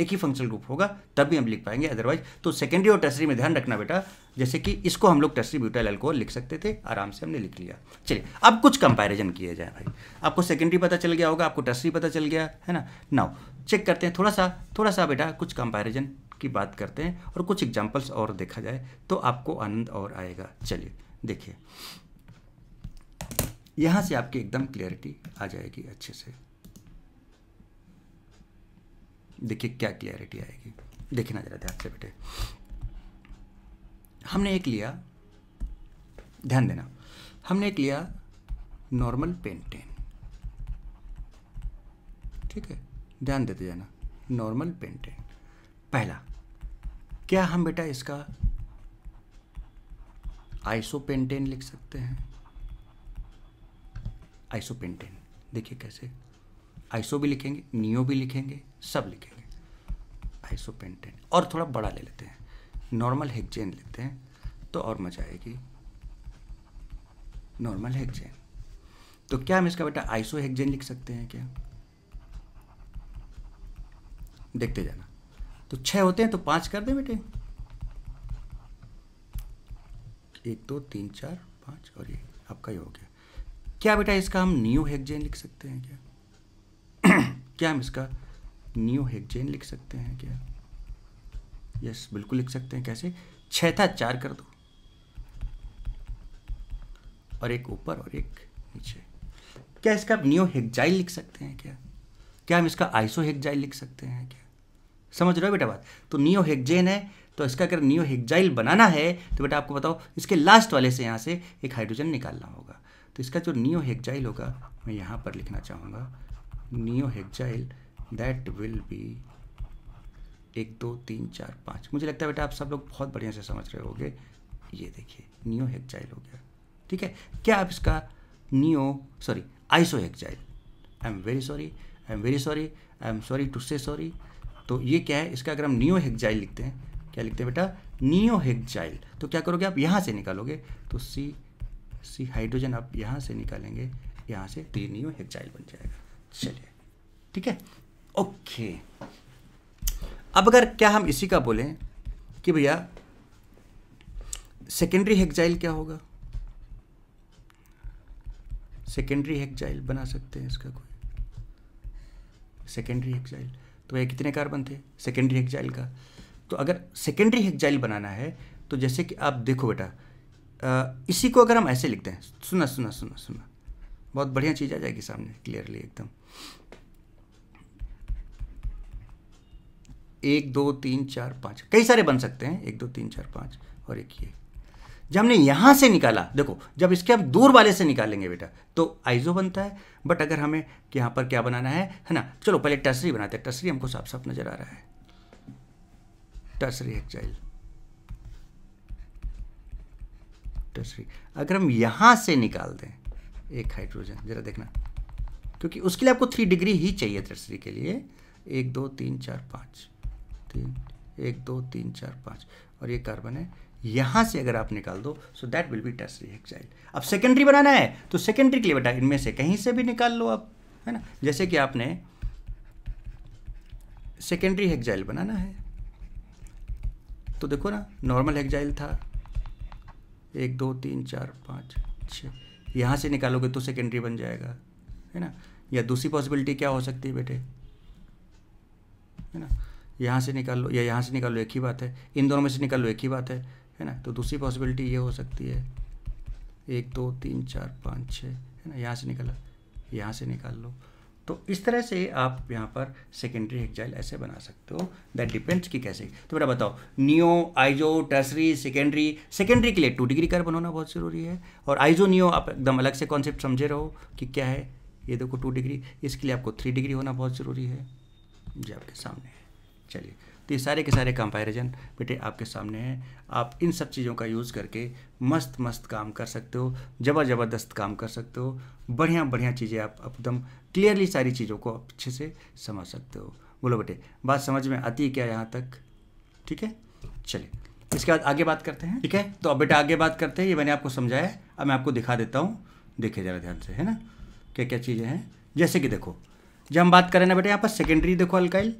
एक ही फंक्शनल ग्रुप होगा तब भी हम लिख पाएंगे अदरवाइज तो सेकेंडरी और टर्सरी में ध्यान रखना बेटा जैसे कि इसको हम लोग टर्सरी ब्यूटाइल को लिख सकते थे आराम से हमने लिख लिया चलिए अब कुछ कंपैरिजन किए जाए भाई आपको सेकेंडरी पता चल गया होगा आपको टर्सरी पता चल गया है ना नाउ चेक करते हैं थोड़ा सा थोड़ा सा बेटा कुछ कंपैरिजन की बात करते हैं और कुछ एग्जाम्पल्स और देखा जाए तो आपको आनंद और आएगा चलिए देखिए यहाँ से आपकी एकदम क्लियरिटी आ जाएगी अच्छे से देखिए क्या क्लियरिटी आएगी देखना जरा ध्यान से बेटे हमने एक लिया ध्यान देना हमने एक लिया नॉर्मल पेंटेन ठीक है ध्यान देते जाना नॉर्मल पेंटेन पहला क्या हम बेटा इसका आइसो पेंटेन लिख सकते हैं आइसो पेंटेन देखिए कैसे आइसो भी लिखेंगे नियो भी लिखेंगे सब लिखेंगे आइसोपेंटेन और थोड़ा बड़ा ले लेते हैं नॉर्मल हेक्जेन लेते हैं तो और मजा आएगी नॉर्मल हेक्जेन तो क्या हम इसका बेटा आइसो हेक्जेन लिख सकते हैं क्या देखते जाना तो छह होते हैं तो पांच कर दें बेटे एक दो तो, तीन चार पांच और ये आपका ये हो गया क्या बेटा इसका हम न्यू हेक्जेन लिख सकते हैं क्या क्या हम इसका न्यू हेक्जेन लिख सकते हैं क्या यस बिल्कुल लिख सकते हैं कैसे छह था चार कर दो और एक ऊपर और एक नीचे क्या इसका आप न्यू हेक्जाइल लिख सकते हैं क्या क्या हम इसका आइसो हेक्जाइल लिख सकते हैं क्या समझ रहे हो बेटा बात तो नियो हेक्जेन है तो इसका अगर नियो हेक्जाइल बनाना है तो बेटा आपको बताओ इसके लास्ट वाले से यहाँ से एक हाइड्रोजन निकालना होगा तो इसका जो नियो हेक्जाइल होगा मैं यहाँ पर लिखना चाहूँगा neo hexyl that will be एक दो तीन चार पाँच मुझे लगता है बेटा आप सब लोग बहुत बढ़िया से समझ रहे होगे ये देखिए नियो हेक्जाइल हो गया ठीक है क्या आप इसका neo sorry iso hexyl I am very sorry I am very sorry I am sorry to say sorry तो ये क्या है इसका अगर हम नियो हेक्जाइल लिखते हैं क्या लिखते हैं बेटा नियो हेक्जाइल तो क्या करोगे आप यहाँ से निकालोगे तो सी सी हाइड्रोजन आप यहाँ से निकालेंगे यहाँ से नियो तो हेक्जाइल बन जाएगा चलिए ठीक है ओके अब अगर क्या हम इसी का बोलें कि भैया सेकेंडरी हेक्जाइल क्या होगा सेकेंडरी हेक्जाइल बना सकते हैं इसका कोई सेकेंडरी हेक्जाइल तो भैया कितने कार्बन थे सेकेंडरी हेक्जाइल का तो अगर सेकेंडरी हेक्जाइल बनाना है तो जैसे कि आप देखो बेटा इसी को अगर हम ऐसे लिखते हैं सुना सुना सुना सुना बहुत बढ़िया चीज़ आ जाएगी सामने क्लियरली एकदम एक दो तीन चार पाँच कई सारे बन सकते हैं एक दो तीन चार पाँच और एक ये जब हमने यहाँ से निकाला देखो जब इसके हम दूर वाले से निकालेंगे बेटा तो आइजो बनता है बट अगर हमें यहाँ पर क्या बनाना है है ना चलो पहले टसरी बनाते हैं टसरी हमको साफ साफ नज़र आ रहा है टसरी हेक्साइल टसरी अगर हम यहाँ से निकाल दें एक हाइड्रोजन ज़रा देखना क्योंकि उसके लिए आपको थ्री डिग्री ही चाहिए टसरी के लिए एक दो तीन चार पाँच तीन एक दो तीन चार पाँच और ये कार्बन है यहाँ से अगर आप निकाल दो so that will be tertiary hexyl अब सेकेंडरी बनाना है तो सेकेंडरी के लिए बेटा इनमें से कहीं से भी निकाल लो आप है ना जैसे कि आपने सेकेंडरी हेक्साइल बनाना है तो देखो ना नॉर्मल हेक्साइल था एक दो तीन चार पाँच छः यहाँ से निकालोगे तो सेकेंडरी बन जाएगा है ना या दूसरी पॉसिबिलिटी क्या हो सकती है बेटे है ना यहाँ से निकाल लो या यहाँ से निकाल लो एक ही बात है इन दोनों में से निकाल लो एक ही बात है है ना तो दूसरी पॉसिबिलिटी ये हो सकती है एक दो तीन चार पाँच छः है ना यहाँ से निकाला यहाँ से निकाल लो तो इस तरह से आप यहाँ पर सेकेंडरी एक्जाइल ऐसे बना सकते हो दैट डिपेंड्स कि कैसे तो बेटा बताओ नियो आइजो टर्सरी सेकेंडरी सेकेंडरी के लिए टू डिग्री कार्बन होना बहुत ज़रूरी है और आइजो नियो आप एकदम अलग से कॉन्सेप्ट समझे रहो कि क्या है ये देखो टू डिग्री इसके लिए आपको थ्री डिग्री होना बहुत ज़रूरी है जो आपके सामने है चलिए तो ये सारे के सारे कंपैरिजन बेटे आपके सामने हैं आप इन सब चीज़ों का यूज़ करके मस्त मस्त काम कर सकते हो जबर ज़बरदस्त काम कर सकते हो बढ़िया बढ़िया चीज़ें आप एकदम क्लियरली सारी चीज़ों को अच्छे से समझ सकते हो बोलो बेटे बात समझ में आती है क्या यहाँ तक ठीक है चलिए इसके बाद आगे बात करते हैं ठीक है तो अब बेटा आगे बात करते हैं ये मैंने आपको समझाया अब मैं आपको दिखा देता हूँ देखिए ज़रा ध्यान से है ना क्या क्या चीज़ें हैं जैसे कि देखो जब हम बात करें ना बेटे यहाँ पर सेकेंडरी देखो अल्काइल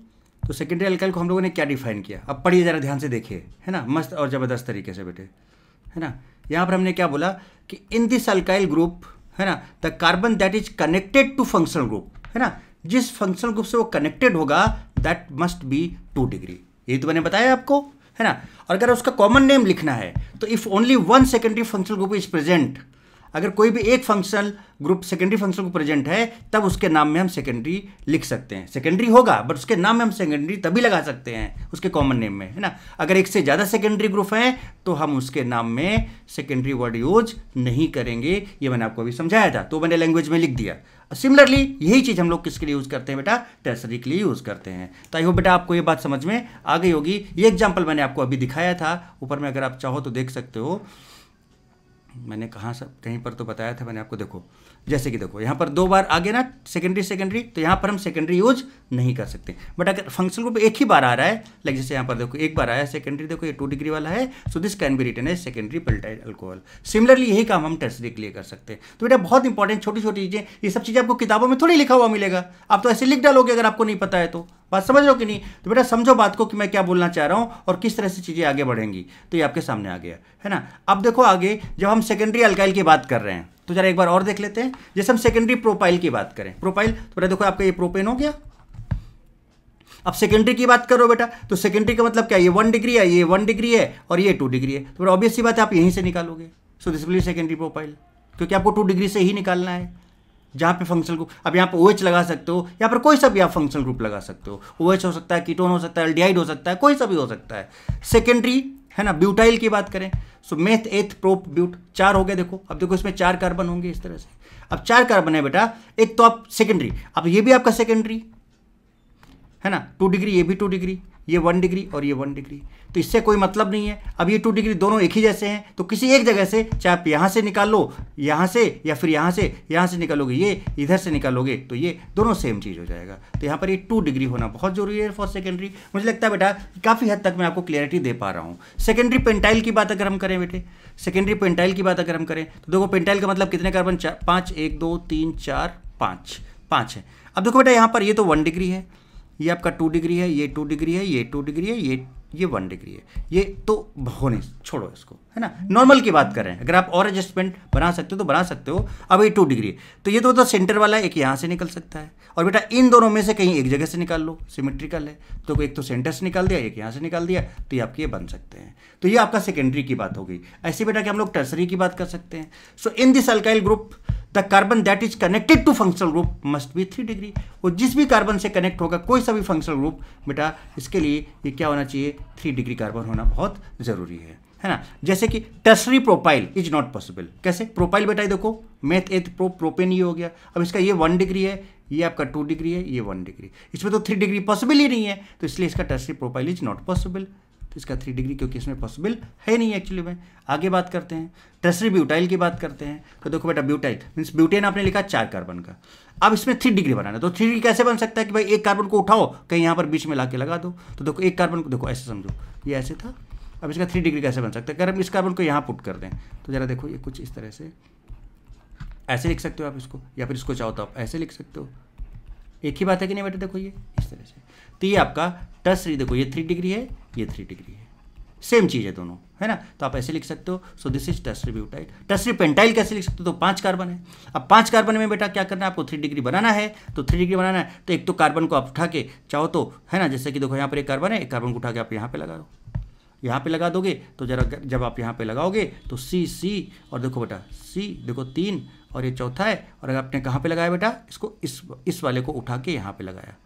तो सेकेंडरी अल्काइल को हम लोगों ने क्या डिफाइन किया अब पढ़िए ज़रा ध्यान से देखिए है ना मस्त और ज़बरदस्त तरीके से बेटे है ना यहाँ पर हमने क्या बोला कि इन दिस अल्काइल ग्रुप है ना the carbon that is connected to functional group है ना जिस फंक्शनल ग्रुप से वो कनेक्टेड होगा that must be two degree ये तो मैंने बताया आपको है ना और अगर उसका कॉमन नेम लिखना है तो if only one secondary functional group is present अगर कोई भी एक फंक्शनल ग्रुप सेकेंडरी फंक्शन को प्रेजेंट है तब उसके नाम में हम सेकेंडरी लिख सकते हैं सेकेंडरी होगा बट उसके नाम में हम सेकेंडरी तभी लगा सकते हैं उसके कॉमन नेम में है ना अगर एक से ज़्यादा सेकेंडरी ग्रुप हैं तो हम उसके नाम में सेकेंडरी वर्ड यूज नहीं करेंगे ये मैंने आपको अभी समझाया था तो मैंने लैंग्वेज में लिख दिया सिमिलरली यही चीज़ हम लोग किसके लिए यूज़ करते हैं बेटा टर्सरी के लिए यूज़ करते हैं तो आई होप बेटा आपको ये बात समझ में आ गई होगी ये एग्जाम्पल मैंने आपको अभी दिखाया था ऊपर में अगर आप चाहो तो देख सकते हो मैंने कहाँ सब कहीं पर तो बताया था मैंने आपको देखो जैसे कि देखो यहाँ पर दो बार आगे ना सेकेंडरी सेकेंडरी तो यहाँ पर हम सेकेंडरी यूज नहीं कर सकते बट अगर फंक्शन ग्रुप एक ही बार आ रहा है लाइक जैसे यहाँ पर देखो एक बार आया सेकेंडरी देखो ये टू डिग्री वाला है so this can be written है सेकेंडरी पल्टाइड अल्कोहल सिमिलरली यही काम हम टर्सरी के लिए कर सकते हैं तो बेटा बहुत इंपॉर्टेंट छोटी छोटी चीज़ें ये सब चीज़ें आपको किताबों में थोड़ी लिखा हुआ मिलेगा आप तो ऐसे लिख डालोगे अगर आपको नहीं पता है तो बात समझ रहे हो कि नहीं तो बेटा समझो बात को कि मैं क्या बोलना चाह रहा हूँ और किस तरह से चीज़ें आगे बढ़ेंगी तो ये आपके सामने आ गया है ना अब देखो आगे जब हम सेकेंडरी अल्काइल की बात कर रहे हैं तो जरा एक बार और देख लेते हैं जैसे हम सेकेंडरी प्रोपाइल की बात करें प्रोपाइल तो बेटा देखो आपका ये प्रोपेन हो गया अब सेकेंडरी की बात करो बेटा तो सेकेंडरी का मतलब क्या ये वन डिग्री है ये वन डिग्री है और ये टू डिग्री है तो बेटा ऑब्वियसली बात है आप यहीं से निकालोगे so this will secondary propyl क्योंकि आपको टू डिग्री से ही निकालना है जहाँ पे फंक्शनल ग्रुप अब यहाँ पे ओ OH लगा सकते हो यहाँ पर कोई सा भी आप फंक्शनल ग्रुप लगा सकते हो ओ OH हो सकता है कीटोन हो सकता है एल्डिहाइड हो सकता है कोई सा भी हो सकता है सेकेंडरी है ना ब्यूटाइल की बात करें सो मेथ एथ प्रोप ब्यूट चार हो गए देखो अब देखो इसमें चार कार्बन होंगे इस तरह से अब चार कार्बन है बेटा एक तो आप सेकेंडरी अब ये भी आपका सेकेंडरी है ना टू डिग्री ये भी टू डिग्री ये वन डिग्री और ये वन डिग्री तो इससे कोई मतलब नहीं है अब ये टू डिग्री दोनों एक ही जैसे हैं तो किसी एक जगह से चाहे आप यहाँ से निकाल लो यहाँ से या फिर यहाँ से यहाँ से निकालोगे ये इधर से निकालोगे तो ये दोनों सेम चीज़ हो जाएगा तो यहाँ पर ये टू डिग्री होना बहुत ज़रूरी है फॉर सेकेंडरी मुझे लगता है बेटा काफ़ी हद तक मैं आपको क्लियरिटी दे पा रहा हूँ सेकेंडरी पेंटाइल की बात अगर हम करें बेटे सेकेंडरी पेंटाइल की बात अगर हम करें तो देखो पेंटाइल का मतलब कितने कार्बन पाँच एक दो तीन चार पाँच पाँच है अब देखो बेटा यहाँ पर ये तो वन डिग्री है ये आपका टू डिग्री है ये टू डिग्री है ये टू डिग्री है ये ये वन डिग्री है ये तो होने छोड़ो इसको है ना नॉर्मल की बात कर रहे हैं अगर आप और एडजस्टमेंट बना सकते हो तो बना सकते हो अब ये टू डिग्री तो ये तो होता सेंटर वाला है एक यहाँ से निकल सकता है और बेटा इन दोनों में से कहीं एक जगह से निकाल लो सिमेट्रिकल है तो एक तो सेंटर से निकाल दिया एक यहाँ से निकाल दिया तो ये आपके ये बन सकते हैं तो ये आपका सेकेंडरी की बात हो गई ऐसे बेटा कि हम लोग टर्सरी की बात कर सकते हैं so in this alkyl group the carbon that is connected to functional group must be three degree और जिस भी कार्बन से कनेक्ट होगा कोई सा भी फंक्शनल ग्रुप बेटा इसके लिए ये क्या होना चाहिए थ्री डिग्री कार्बन होना बहुत ज़रूरी है है ना जैसे कि tertiary propyl is not possible कैसे प्रोपाइल बेटा देखो मैथ एथ प्रो प्रोपेन ये हो गया अब इसका ये वन डिग्री है ये आपका टू डिग्री है ये वन डिग्री इसमें तो थ्री डिग्री पॉसिबल ही नहीं है तो इसलिए इसका tertiary propyl is not possible तो इसका थ्री डिग्री क्योंकि इसमें पॉसिबल है नहीं एक्चुअली में आगे बात करते हैं टर्सरी ब्यूटाइल की बात करते हैं तो देखो बेटा ब्यूटाइल मीन्स ब्यूटेन आपने लिखा चार कार्बन का अब इसमें थ्री डिग्री बनाना तो थ्री डिग्री कैसे बन सकता है कि भाई एक कार्बन को उठाओ कहीं यहाँ पर बीच में ला के लगा दो तो देखो एक कार्बन को देखो ऐसे समझो ये ऐसे था अब इसका थ्री डिग्री कैसे बन सकता है अगर हम इस कार्बन को यहाँ पुट कर दें तो ज़रा देखो ये कुछ इस तरह से ऐसे लिख सकते हो आप इसको या फिर इसको चाहो तो आप ऐसे लिख सकते हो एक ही बात है कि नहीं बेटा देखो ये इस तरह से तो ये आपका टस देखो ये थ्री डिग्री है ये थ्री डिग्री है सेम चीज़ है दोनों है ना तो आप ऐसे लिख सकते हो so this is tertiary butyl tertiary pentyl कैसे लिख सकते हो तो पांच कार्बन है अब पांच कार्बन में बेटा क्या करना है आपको थ्री डिग्री बनाना है तो थ्री डिग्री बनाना है तो एक तो कार्बन को आप उठा के चाहो तो है ना जैसे कि देखो यहाँ पर एक कार्बन है एक कार्बन को उठा के आप यहाँ पर लगा दो यहाँ पे लगा दोगे तो जरा जब आप यहाँ पे लगाओगे तो सी सी और देखो बेटा सी देखो तीन और ये चौथा है और अगर आपने कहाँ पे लगाया बेटा इसको इस इस वाले को उठा के यहाँ पे लगाया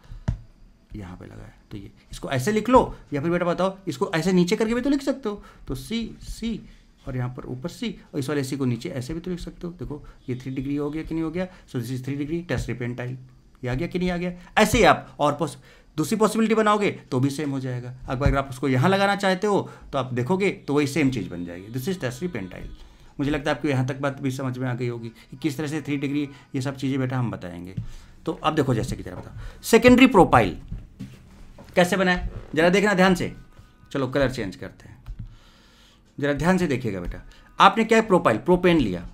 यहाँ पे लगाया तो ये इसको ऐसे लिख लो या फिर बेटा बताओ इसको ऐसे नीचे करके भी तो लिख सकते हो तो सी सी और यहाँ पर ऊपर सी और इस वाले सी को नीचे ऐसे भी तो लिख सकते हो देखो ये थ्री डिग्री हो गया कि नहीं हो गया so this is three degree tertiary pentyl ये आ गया कि नहीं आ गया ऐसे ही आप और दूसरी पॉसिबिलिटी बनाओगे तो भी सेम हो जाएगा अगर आप उसको यहाँ लगाना चाहते हो तो आप देखोगे तो वही सेम चीज़ बन जाएगी दिस इज टेस्ट्री पेंटाइल मुझे लगता है आपको यहाँ तक बात भी समझ में आ गई होगी कि किस तरह से थ्री डिग्री ये सब चीज़ें बेटा हम बताएंगे तो अब देखो जैसे कि जरा बताओ सेकेंडरी प्रोफाइल कैसे बनाए जरा देखना ध्यान से चलो कलर चेंज करते हैं जरा ध्यान से देखिएगा बेटा आपने क्या है प्रोफाइल प्रोपेन लिया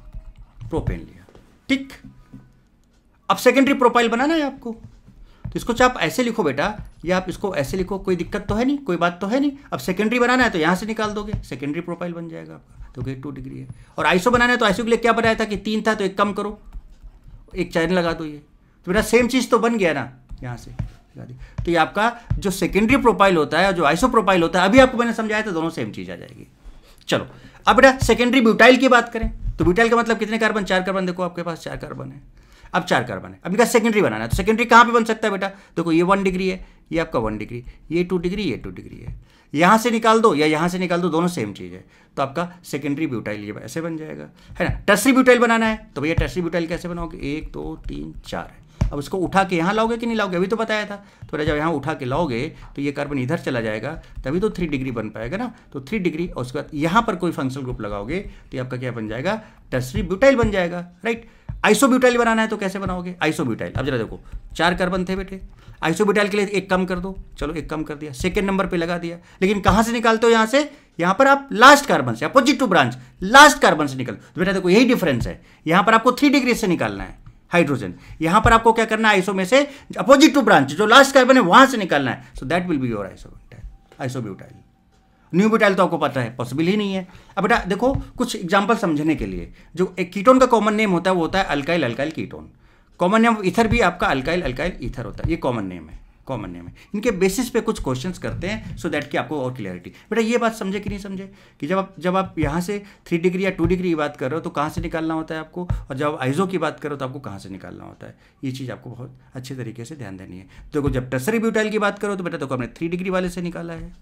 प्रोपेन लिया ठीक अब सेकेंडरी प्रोफाइल बनाना है आपको तो इसको चाहे आप ऐसे लिखो बेटा या आप इसको ऐसे लिखो कोई दिक्कत तो है नहीं कोई बात तो है नहीं अब सेकेंडरी बनाना है तो यहाँ से निकाल दोगे सेकेंडरी प्रोफाइल बन जाएगा आपका तो क्योंकि टू डिग्री है और आईसो बनाना है तो आईसो के लिए क्या बनाया था कि तीन था तो एक कम करो एक चैन लगा दो ये तो बेटा सेम चीज़ तो बन गया ना यहाँ से लगा दी तो ये आपका जो सेकेंडरी प्रोफाइल होता है जो आइसो प्रोफाइल होता है अभी आपको मैंने समझाया था दोनों सेम चीज़ आ जाएगी चलो अब बेटा सेकेंडरी ब्यूटाइल की बात करें तो ब्यूटाइल का मतलब कितने कार्बन चार कार्बन देखो आपके पास चार कार्बन है अब चार कार्बन है अभी इनका सेकेंडरी बनाना है तो सेकेंडरी कहाँ पे बन सकता है बेटा देखो ये वन डिग्री है ये आपका वन डिग्री ये टू डिग्री ये टू डिग्री है यहाँ से निकाल दो या यहाँ से निकाल दो दोनों सेम चीज़ है तो आपका सेकेंडरी ब्यूटाइल ये ऐसे बन जाएगा है ना टर्सरी ब्यूटाइल बनाना है तो भैया टर्सरी ब्यूटाइल कैसे बनाओगे एक दो तीन चार है अब उसको उठा के यहाँ लाओगे कि नहीं लाओगे अभी तो बताया था थोड़ा तो जब यहाँ उठा के लाओगे तो ये कार्बन इधर चला जाएगा तभी तो थ्री डिग्री बन पाएगा ना तो थ्री डिग्री और उसके बाद यहाँ पर कोई फंक्शनल ग्रुप लगाओगे तो ये आपका क्या बन जाएगा टर्सरी ब्यूटाइल बन जाएगा राइट आइसोब्यूटाइल बनाना है तो कैसे बनाओगे आइसोब्यूटाइल अब जरा देखो चार कार्बन थे बेटे आइसोब्यूटाइल के लिए एक कम कर दो चलो एक कम कर दिया सेकेंड नंबर पर लगा दिया लेकिन कहाँ से निकालते हो यहाँ से यहाँ पर आप लास्ट कार्बन से opposite to branch last carbon से निकल तो बेटा देखो यही डिफरेंस है यहाँ पर आपको थ्री डिग्री से निकालना है हाइड्रोजन यहां पर आपको क्या करना है आइसो में से अपोजिट टू ब्रांच जो लास्ट कार्बन है वहां से निकालना है so that will be your isobutyl isobutyl new butyl तो आपको पता है पॉसिबल ही नहीं है अब बेटा देखो कुछ एग्जाम्पल समझने के लिए जो एक कीटोन का कॉमन नेम होता है वो होता है alkyl alkyl ketone common name ether भी आपका अल्काइल अल्काइल इथर होता है ये कॉमन नेम है कॉमन नेम है इनके बेसिस पे कुछ क्वेश्चन करते हैं सो so दैट की आपको और क्लियरिटी बेटा ये बात समझे कि नहीं समझे कि जब आप जब आप यहाँ से थ्री डिग्री या टू डिग्री की बात कर रहे हो तो कहाँ से निकालना होता है आपको और जब आइजो की बात करो तो आपको कहाँ से निकालना होता है ये चीज़ आपको बहुत अच्छे तरीके से ध्यान देनी है देखो तो जब टसरी ब्यूटाइल की बात करो तो बेटा देखो तो हमने थ्री डिग्री वाले से निकाला है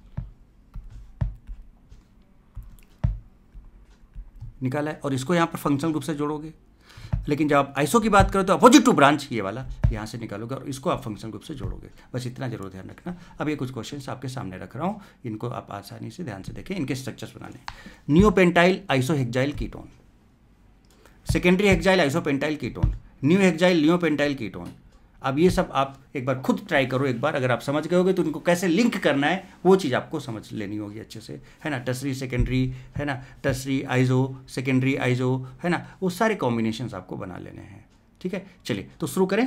निकाला है और इसको यहाँ पर फंक्शनल रूप से जोड़ोगे लेकिन जब आप आइसो की बात करें तो अपोजिट टू ब्रांच ये वाला यहाँ से निकालोगे और इसको आप फंक्शन रूप से जोड़ोगे बस इतना जरूर ध्यान रखना अब ये कुछ क्वेश्चन आपके सामने रख रहा हूँ इनको आप आसानी से ध्यान से देखें इनके स्ट्रक्चर्स बनाने new pentyl iso hexyl ketone secondary hexyl iso pentyl ketone new hexyl new pentyl ketone अब ये सब आप एक बार खुद ट्राई करो एक बार अगर आप समझ गए होगे तो उनको कैसे लिंक करना है वो चीज़ आपको समझ लेनी होगी अच्छे से है ना टसरी सेकेंडरी है ना टसरी आइजो सेकेंडरी आइजो है ना वो सारे कॉम्बिनेशन आपको बना लेने हैं ठीक है चलिए तो शुरू करें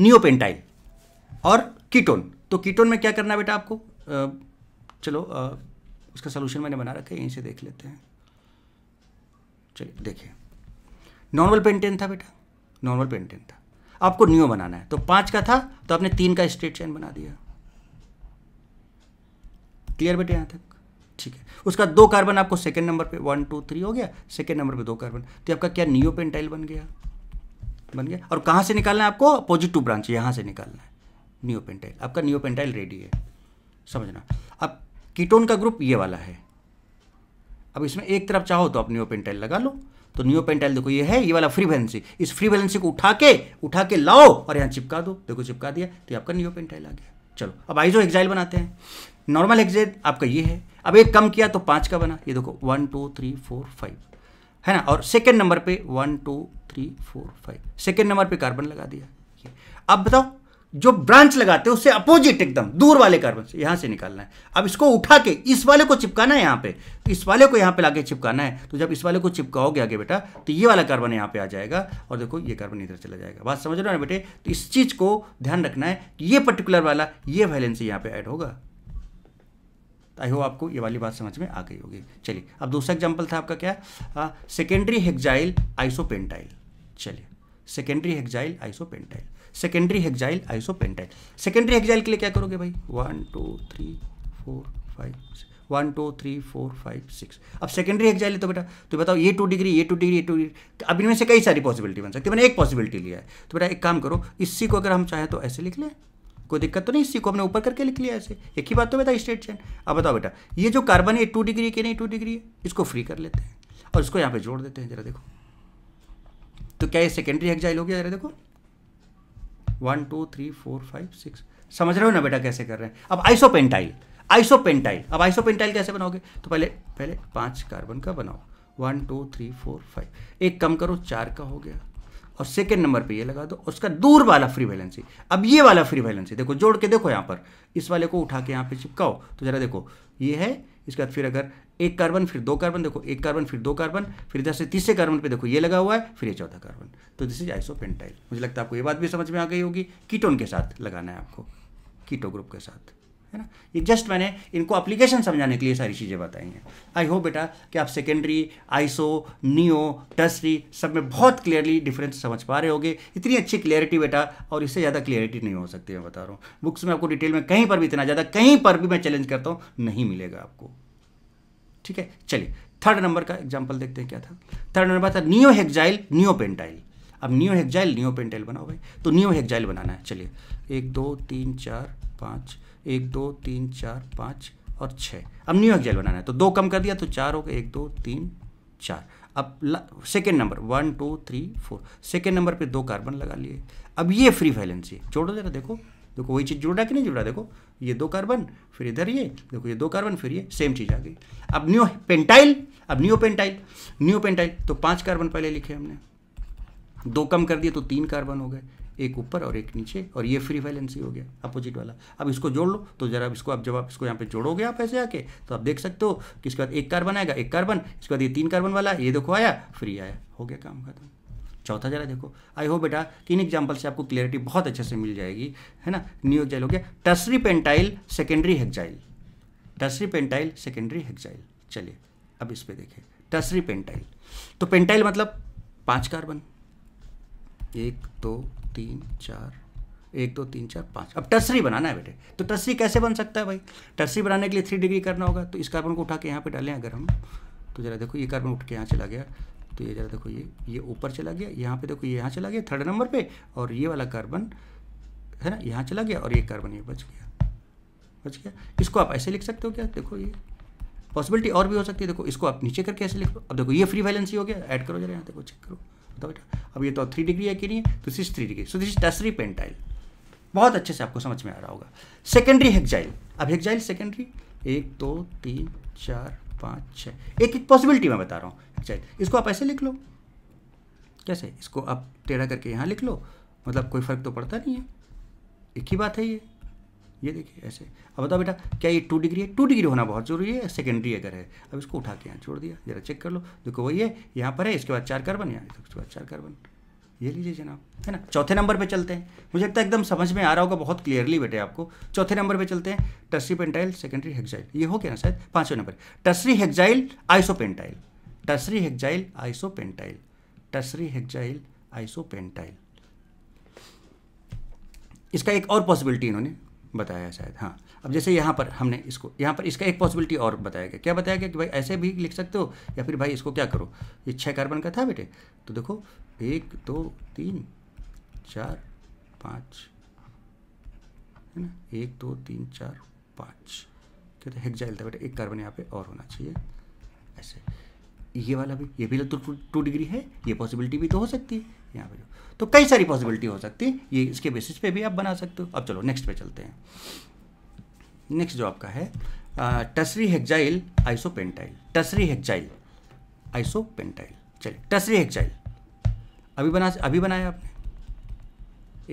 नियोपेंटाइल और कीटोन तो कीटोन में क्या करना है बेटा आपको आ, चलो आ, उसका सोल्यूशन मैंने बना रखा है यहीं से देख लेते हैं चलिए देखिए नॉर्मल पेंटेन था बेटा नॉर्मल पेंटेन था आपको न्यू बनाना है तो पांच का था तो आपने तीन का स्ट्रेट चैन बना दिया क्लियर बेटे यहां तक ठीक है उसका दो कार्बन आपको सेकेंड नंबर पे वन टू थ्री हो गया सेकेंड नंबर पे दो कार्बन तो आपका क्या न्यू पेंटाइल बन गया बन गया और कहां से निकालना है आपको पॉजिटिव ब्रांच यहां से निकालना है न्यू पेंटाइल आपका न्यू पेंटाइल रेडी है समझना अब कीटोन का ग्रुप ये वाला है अब इसमें एक तरफ चाहो तो आप न्यू पेंटाइल लगा लो तो न्यू पेंटाइल देखो ये है ये वाला फ्री वैलेंसी इस फ्री वैलेंसी को उठा के उठा के लाओ और यहाँ चिपका दो देखो चिपका दिया तो आपका न्यू पेंटाइल आ गया चलो अब आइजो एक्साइल बनाते हैं नॉर्मल एक्जाइल आपका ये है अब एक कम किया तो पाँच का बना ये देखो one two three four five है ना और सेकेंड नंबर पे one two three four five second number पे कार्बन लगा दिया अब बताओ जो ब्रांच लगाते हैं उससे अपोजिट एकदम दूर वाले कार्बन से यहां से निकालना है अब इसको उठा के इस वाले को चिपकाना है यहां पे इस वाले को यहां पे लाके चिपकाना है तो जब इस वाले को चिपकाओगे आगे बेटा तो ये वाला कार्बन यहां पे आ जाएगा और देखो ये कार्बन इधर चला जाएगा बात समझ रहे हो ना बेटे तो इस चीज को ध्यान रखना है कि ये पर्टिकुलर वाला ये वैलेंसी यहां पर एड होगा आई होप आपको ये वाली बात समझ में आ गई होगी चलिए अब दूसरा एग्जाम्पल था आपका क्या सेकेंडरी हेक्जाइल आइसोपेंटाइल चलिए secondary hexyl isopentyl secondary hexyl isopentyl secondary hexyl के लिए क्या करोगे भाई one two three four five one two three four five six अब सेकेंडरी है तो बेटा तो बताओ ये टू डिग्री ये टू डिग्री ये टू डिग्री तो अब इनमें से कई सारी पॉसिबिलिटी बन सकती है मैंने एक पॉसिबिलिटी लिया है तो बेटा एक काम करो इसी को अगर हम चाहें तो ऐसे लिख लें कोई दिक्कत तो नहीं इसी को हमने ऊपर करके लिख लिया ऐसे एक ही बात तो बेटा स्टेट चैन अब बताओ बेटा ये जो कार्बन है टू डिग्री की नहीं टू डिग्री है इसको फ्री कर लेते हैं और इसको यहाँ पे जोड़ देते हैं जरा देखो तो क्या ये सेकेंडरी एक्जाइल हो गया जरा देखो one two three four five six समझ रहे हो ना बेटा कैसे कर रहे हैं अब आइसोपेंटाइल आइसोपेंटाइल अब आइसोपेंटाइल कैसे बनाओगे तो पहले पहले पाँच कार्बन का बनाओ one two three four five एक कम करो चार का हो गया और सेकेंड नंबर पे ये लगा दो उसका दूर वाला फ्री वैलेंसी अब ये वाला फ्री वैलेंसी देखो जोड़ के देखो यहाँ पर इस वाले को उठा के यहाँ पे चिपकाओ तो जरा देखो ये है इसके बाद फिर अगर एक कार्बन फिर दो कार्बन देखो एक कार्बन फिर दो कार्बन फिर इधर से तीसरे कार्बन पे देखो ये लगा हुआ है फिर ये चौथा कार्बन तो दिस इज आइसोपेंटाइल मुझे लगता है आपको ये बात भी समझ में आ गई होगी कीटोन के साथ लगाना है आपको कीटो ग्रुप के साथ है ना ये जस्ट मैंने इनको एप्लीकेशन समझाने के लिए सारी चीज़ें बताई हैं आई होप बेटा कि आप सेकेंडरी आइसो नियो टर्सरी सब में बहुत क्लियरली डिफरेंस समझ पा रहे होगे इतनी अच्छी क्लियरिटी बेटा और इससे ज़्यादा क्लियरिटी नहीं हो सकती मैं बता रहा हूँ बुक्स में आपको डिटेल में कहीं पर भी इतना ज़्यादा कहीं पर भी मैं चैलेंज करता हूँ नहीं मिलेगा आपको ठीक है चलिए थर्ड नंबर का एग्जाम्पल देखते हैं क्या था थर्ड नंबर था नियो हेक्जाइल नियो पेंटाइल अब नियो हेक्जाइल नियो पेंटाइल बनाओ भाई तो नियो हेक्जाइल बनाना है चलिए एक दो तीन चार पाँच एक दो तीन चार पाँच और छः अब न्यू एक्जाइल बनाना है तो दो कम कर दिया तो चार हो गए एक दो तीन चार अब second number one two three four second number पे दो कार्बन लगा लिए अब ये फ्री वैलेंसी जोड़ो जरा देखो देखो वही चीज़ जुड़ रहा कि नहीं जुड़ रहा देखो ये दो कार्बन फिर इधर ये देखो ये दो कार्बन फिर ये सेम चीज़ आ गई अब न्यू पेंटाइल अब न्यू पेंटाइल न्यू पेंटाइल तो पाँच कार्बन पहले लिखे हमने दो कम कर दिए तो तीन कार्बन हो गए एक ऊपर और एक नीचे और ये फ्री वैलेंसी हो गया अपोजिट वाला अब इसको जोड़ लो तो जरा इसको आप जब आप इसको यहाँ पे जोड़ोगे आप ऐसे आके तो आप देख सकते हो कि इसके बाद एक कार्बन आएगा एक कार्बन इसके बाद ये तीन कार्बन वाला ये देखो आया फ्री आया हो गया काम खत्म चौथा जरा देखो आई होप बेटा कि इन एग्जाम्पल से आपको क्लियरिटी बहुत अच्छे से मिल जाएगी है ना न्यू एक्जाइल हो गया tertiary pentyl secondary hexyl tertiary pentyl secondary hexyl चलिए अब इस पर देखें टसरी पेंटाइल तो पेंटाइल मतलब पांच कार्बन एक दो तो, तीन चार एक दो तीन चार पाँच अब टर्सरी बनाना है बेटे तो टर्सरी कैसे बन सकता है भाई टर्सरी बनाने के लिए थ्री डिग्री करना होगा तो इस कार्बन को उठा के यहाँ पे डालें अगर हम तो ज़रा देखो ये कार्बन उठ के यहाँ चला गया तो ये ज़रा देखो ये ये ऊपर चला गया यहाँ पे देखो ये यहाँ चला गया थर्ड नंबर पे और ये वाला कार्बन है ना यहाँ चला गया और ये कार्बन ये बच गया बच गया इसको आप ऐसे लिख सकते हो क्या देखो ये पॉसिबिलिटी और भी हो सकती है देखो इसको आप नीचे करके ऐसे लिख लो अब देखो ये फ्री वैलेंसी हो गया ऐड करो जरा यहाँ देखो चेक करो तो बेटा अब ये तो थ्री डिग्री है कि नहीं तो this is three degree so this is tertiary pentyl बहुत अच्छे से आपको समझ में आ रहा होगा सेकेंडरी हेक्जाइल अब हेक्जाइल सेकेंडरी एक दो तीन चार पाँच छः एक एक पॉसिबिलिटी मैं बता रहा हूँ हेक्जाइल इसको आप ऐसे लिख लो कैसे इसको आप टेढ़ा करके यहाँ लिख लो मतलब कोई फ़र्क तो पड़ता नहीं है एक ही बात है ये ये देखिए ऐसे अब बताओ बेटा क्या ये टू डिग्री है टू डिग्री होना बहुत जरूरी है सेकेंडरी अगर है अब इसको उठा के यहाँ छोड़ दिया जरा चेक कर लो देखो वही है यहाँ पर है इसके बाद चार कार्बन यहाँ उसके बाद चार कार्बन ये लीजिए जनाब है ना चौथे नंबर पे चलते हैं मुझे लगता है एकदम समझ में आ रहा होगा बहुत क्लियरली बेटे आपको चौथे नंबर पे चलते हैं टर्सरी पेंटाइल सेकेंडरी हेक्साइल ये हो गया ना शायद पांचवें number tertiary hexyl pentyl tertiary hexyl pentyl tertiary hexyl pentyl इसका एक और पॉसिबिलिटी इन्होंने बताया शायद हाँ अब जैसे यहाँ पर हमने इसको यहाँ पर इसका एक पॉसिबिलिटी और बताया गया क्या बताया गया कि भाई ऐसे भी लिख सकते हो या फिर भाई इसको क्या करो ये छः कार्बन का था बेटे तो देखो एक दो तीन चार पाँच है ना एक दो तीन चार पाँच क्या था हेक्जाइल था बेटा एक कार्बन यहाँ पे और होना चाहिए ऐसे ये वाला भी ये भी तो टू डिग्री है ये पॉसिबिलिटी भी तो हो सकती है यहाँ पर तो कई सारी पॉसिबिलिटी हो सकती है ये इसके बेसिस पे भी आप बना सकते हो अब चलो नेक्स्ट पे चलते हैं नेक्स्ट जो आपका है टसरी हेक्जाइल आइसोपेंटाइल टसरी हेक्जाइल आइसोपेंटाइल चलिए टसरी हेक्जाइल अभी बना अभी बनाया आपने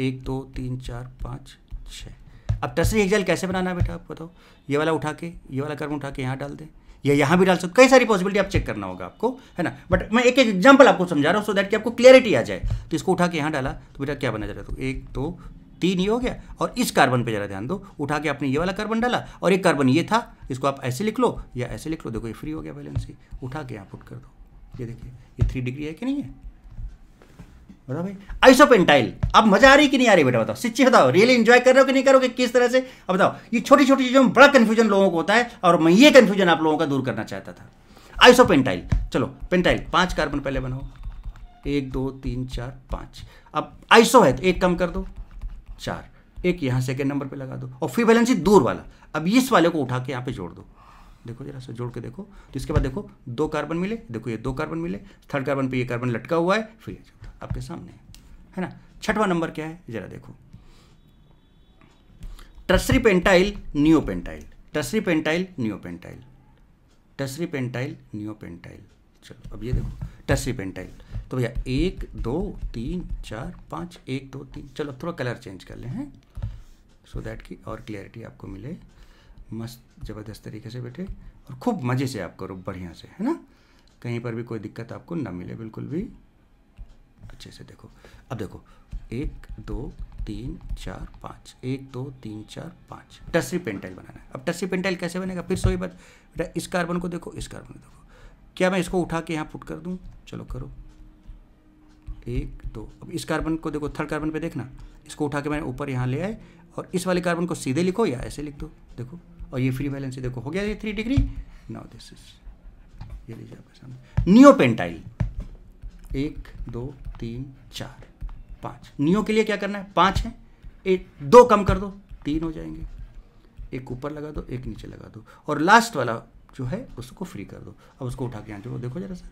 एक दो तीन चार पाँच छः अब टसरी हेक्जाइल कैसे बनाना है बेटा आप बताओ ये वाला उठा के ये वाला कर्म उठा के यहाँ डाल दें या यहाँ भी डाल सकते कई सारी पॉसिबिलिटी आप चेक करना होगा आपको है ना बट मैं एक एक एग्जाम्पल आपको समझा रहा हूँ सो दैट कि आपको क्लियरिटी आ जाए तो इसको उठा के यहाँ डाला तो बेटा क्या बना जा रहा है तो एक तो तीन ये हो गया और इस कार्बन पे जरा ध्यान दो उठा के आपने ये वाला कार्बन डाला और एक कार्बन ये था इसको आप ऐसे लिख लो या ऐसे लिख लो देखो ये फ्री हो गया बैलेंस ही उठा के यहाँ पुट कर दो ये देखिए ये थ्री डिग्री है कि नहीं है आइसो पेंटाइल अब मजा आ रही कि नहीं आ रही बेटा बताओ सच्ची बताओ रियली इंजॉय कर रहे हो कि नहीं करोगे किस तरह से अब बताओ ये छोटी छोटी चीज़ों में बड़ा कन्फ्यूजन लोगों को होता है और मैं ये कन्फ्यूजन आप लोगों का दूर करना चाहता था पेंटाइल चलो पेंटाइल पांच कार्बन पहले बनाओ एक दो तीन चार पांच अब आइसो है तो एक कम कर दो चार एक यहां सेकेंड नंबर पर लगा दो और फ्री बैलेंसी दूर वाला अब इस वाले को उठा के यहाँ पे जोड़ दो देखो जरा सा जोड़ के देखो तो इसके बाद देखो दो कार्बन मिले देखो ये दो कार्बन मिले थर्ड कार्बन पे ये कार्बन लटका हुआ है फिर आपके सामने है ना छठवा नंबर क्या है जरा देखो tertiary pentyl new pentyl tertiary pentyl new pentyl tertiary pentyl new pentyl चलो अब ये देखो टसरी पेंटाइल तो भैया एक दो तीन चार पाँच एक दो तीन चलो थोड़ा कलर चेंज कर लें हैं सो दैट की और क्लियरिटी आपको मिले मस्त ज़बरदस्त तरीके से बैठे और खूब मज़े से आप करो बढ़िया से है ना कहीं पर भी कोई दिक्कत आपको ना मिले बिल्कुल भी अच्छे से देखो अब देखो एक दो तीन चार पाँच एक दो तीन चार पाँच टसरी पेंटाइल बनाना है अब टसरी पेंटाइल कैसे बनेगा फिर सोई बात बेटा इस कार्बन को देखो इस कार्बन को देखो क्या मैं इसको उठा के यहाँ पुट कर दूँ चलो करो एक दो अब इस कार्बन को देखो थर्ड कार्बन पे देखना इसको उठा के मैंने ऊपर यहाँ ले आए और इस वाले कार्बन को सीधे लिखो या ऐसे लिख दो देखो और ये फ्री वैलेंसी देखो हो गया ये three degree now this is ये लीजिए आपके सामने नियो पेंटाइल एक दो तीन चार पाँच नियो के लिए क्या करना है पाँच है एक दो कम कर दो तीन हो जाएंगे एक ऊपर लगा दो एक नीचे लगा दो और लास्ट वाला जो है उसको फ्री कर दो अब उसको उठा के आते जो देखो जरा सर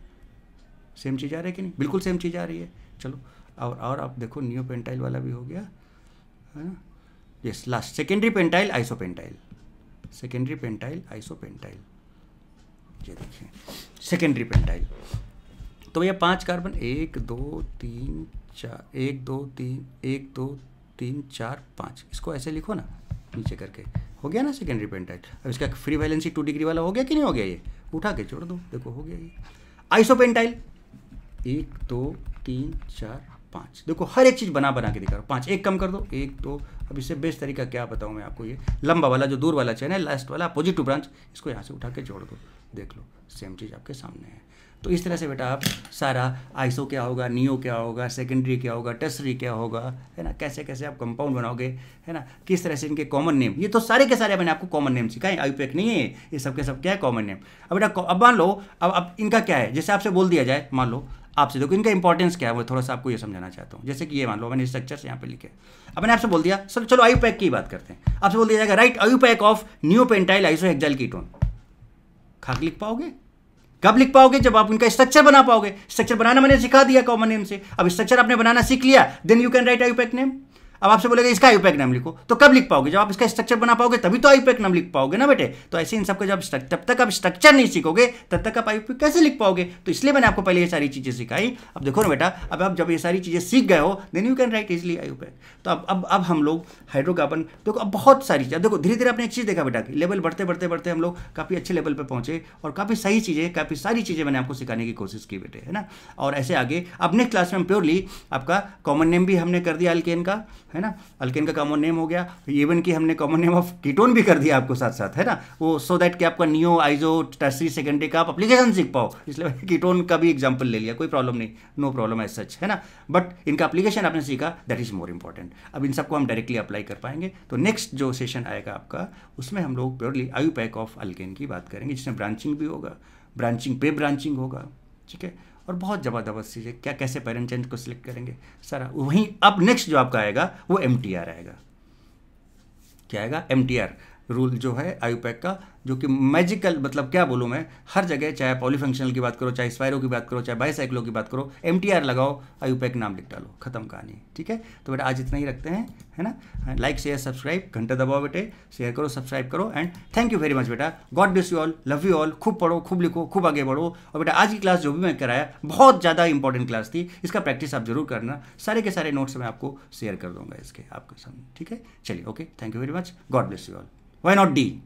सेम चीज़ आ रही है कि नहीं बिल्कुल सेम चीज़ आ रही है चलो और और आप देखो नियो पेंटाइल वाला भी हो गया है ना yes last secondary pentyl iso pentyl secondary pentyl iso pentyl ये देखिए सेकेंडरी पेंटाइल तो भैया पाँच कार्बन एक दो तीन चार एक दो तीन एक दो तीन चार पाँच इसको ऐसे लिखो ना नीचे करके हो गया ना सेकेंडरी पेंटाइट अब इसका फ्री वैलेंसी टू डिग्री वाला हो गया कि नहीं हो गया ये उठा के छोड़ दो देखो हो गया ये आइसो पेंटाइल एक दो तीन चार पाँच देखो हर एक चीज़ बना बना के दिखा रहा हूँ पाँच एक कम कर दो एक दो अब इससे बेस्ट तरीका क्या बताऊँ मैं आपको ये लंबा वाला जो दूर वाला चैन है लास्ट वाला अपोजिट टू ब्रांच इसको यहाँ से उठा के जोड़ दो देख लो सेम चीज़ आपके सामने है तो इस तरह से बेटा आप सारा आइसो क्या होगा नियो क्या होगा सेकेंडरी क्या होगा टर्सरी क्या होगा है ना कैसे कैसे आप कंपाउंड बनाओगे है ना किस तरह से इनके कॉमन नेम ये तो सारे के सारे मैंने आपको कॉमन नेम सिखाए पैक नहीं है ये सब के सब क्या है कॉमन नेम अब बेटा अब मान लो अब अब इनका क्या है जैसे आपसे बोल दिया जाए मान लो आपसे देखो इनका इंपॉर्टेंस क्या है वो थोड़ा सा आपको ये समझाना चाहता हूँ जैसे कि ये मान लो मैंने स्ट्रक्चर से यहाँ पे लिखे अब मैंने आपसे बोल दिया सर चलो आयु पैक की बात करते हैं आपसे बोल दिया जाएगा write IUPAC of new pentyl iso hexyl ketone खाक लिख पाओगे कब लिख पाओगे जब आप उनका स्ट्रक्चर बना पाओगे स्ट्रक्चर बनाना मैंने सिखा दिया कॉमन नेम से अब स्ट्रक्चर आपने बनाना सीख लिया then you can write pack name अब आपसे बोलेगा इसका आईपैक नाम लिखो तो कब लिख पाओगे जब आप इसका स्ट्रक्चर बना पाओगे तभी तो आईपैक नाम लिख पाओगे ना बेटे तो ऐसे इन सबके जब तब तक आप स्ट्रक्चर नहीं सीखोगे तब तक आप आईपैक कैसे लिख पाओगे तो इसलिए मैंने आपको पहले ये सारी चीज़ें सिखाई अब देखो ना बेटा अब आप जब ये सारी चीज़ें सीख गए हो then you can write easily IUPAC तो अब अब अब हम लोग हाइड्रोकार्बन देखो अब बहुत सारी चीज़ देखो धीरे धीरे आपने एक चीज़ देखा बेटा लेवल बढ़ते बढ़ते बढ़ते हम लोग काफ़ी अच्छे लेवल पर पहुंचे और काफ़ी सही चीज़ें काफ़ी सारी चीज़ें मैंने आपको सिखाने की कोशिश की बेटे है ना और ऐसे आगे अब नेक्स्ट क्लास में प्योरली आपका कॉमन नेम भी हमने कर दिया एल्केन का है ना अल्केन का कॉमन नेम हो गया इवन कि हमने कॉमन नेम ऑफ कीटोन भी कर दिया आपको साथ साथ है ना वो सो so दैट कि आपका नियो आइजो टर्सरी सेकेंडरी का आप अप्लीकेशन सीख पाओ इसलिए कीटोन का भी एग्जाम्पल ले लिया कोई प्रॉब्लम नहीं नो प्रॉब्लम एज सच है ना बट इनका अप्लीकेशन आपने सीखा दैट इज़ मोर इंपॉर्टेंट अब इन सबको हम डायरेक्टली अप्लाई कर पाएंगे तो नेक्स्ट जो सेशन आएगा आपका उसमें हम लोग प्योरली आयु पैक ऑफ अल्केन की बात करेंगे जिसमें ब्रांचिंग भी होगा ब्रांचिंग पे ब्रांचिंग होगा ठीक है और बहुत ज़बरदस्त चीज़ है क्या कैसे पेरेंट चेंज को सिलेक्ट करेंगे सारा वहीं अब नेक्स्ट जो आपका आएगा वो एम आएगा क्या आएगा एम रूल जो है आयुपैक का जो कि मैजिकल मतलब क्या बोलूँ मैं हर जगह चाहे पॉलीफंक्शनल की बात करो चाहे स्पायरो की बात करो चाहे बाईसाइकिलो की बात करो एम लगाओ आयुपैक नाम लिख डालो खत्म कहानी ठीक है तो बेटा आज इतना ही रखते हैं है ना लाइक शेयर सब्सक्राइब घंटा दबाओ बेटे शेयर करो सब्सक्राइब करो and thank you very much बेटा God bless you all love you all खूब पढ़ो खूब लिखो खूब आगे बढ़ो और बेटा आज की क्लास जो भी मैं कराया बहुत ज़्यादा इंपॉर्टेंट क्लास थी इसका प्रैक्टिस आप जरूर करना सारे के सारे नोट्स मैं आपको शेयर कर दूंगा इसके आपके सामने ठीक है चलिए okay thank you very much God bless you all Why not D?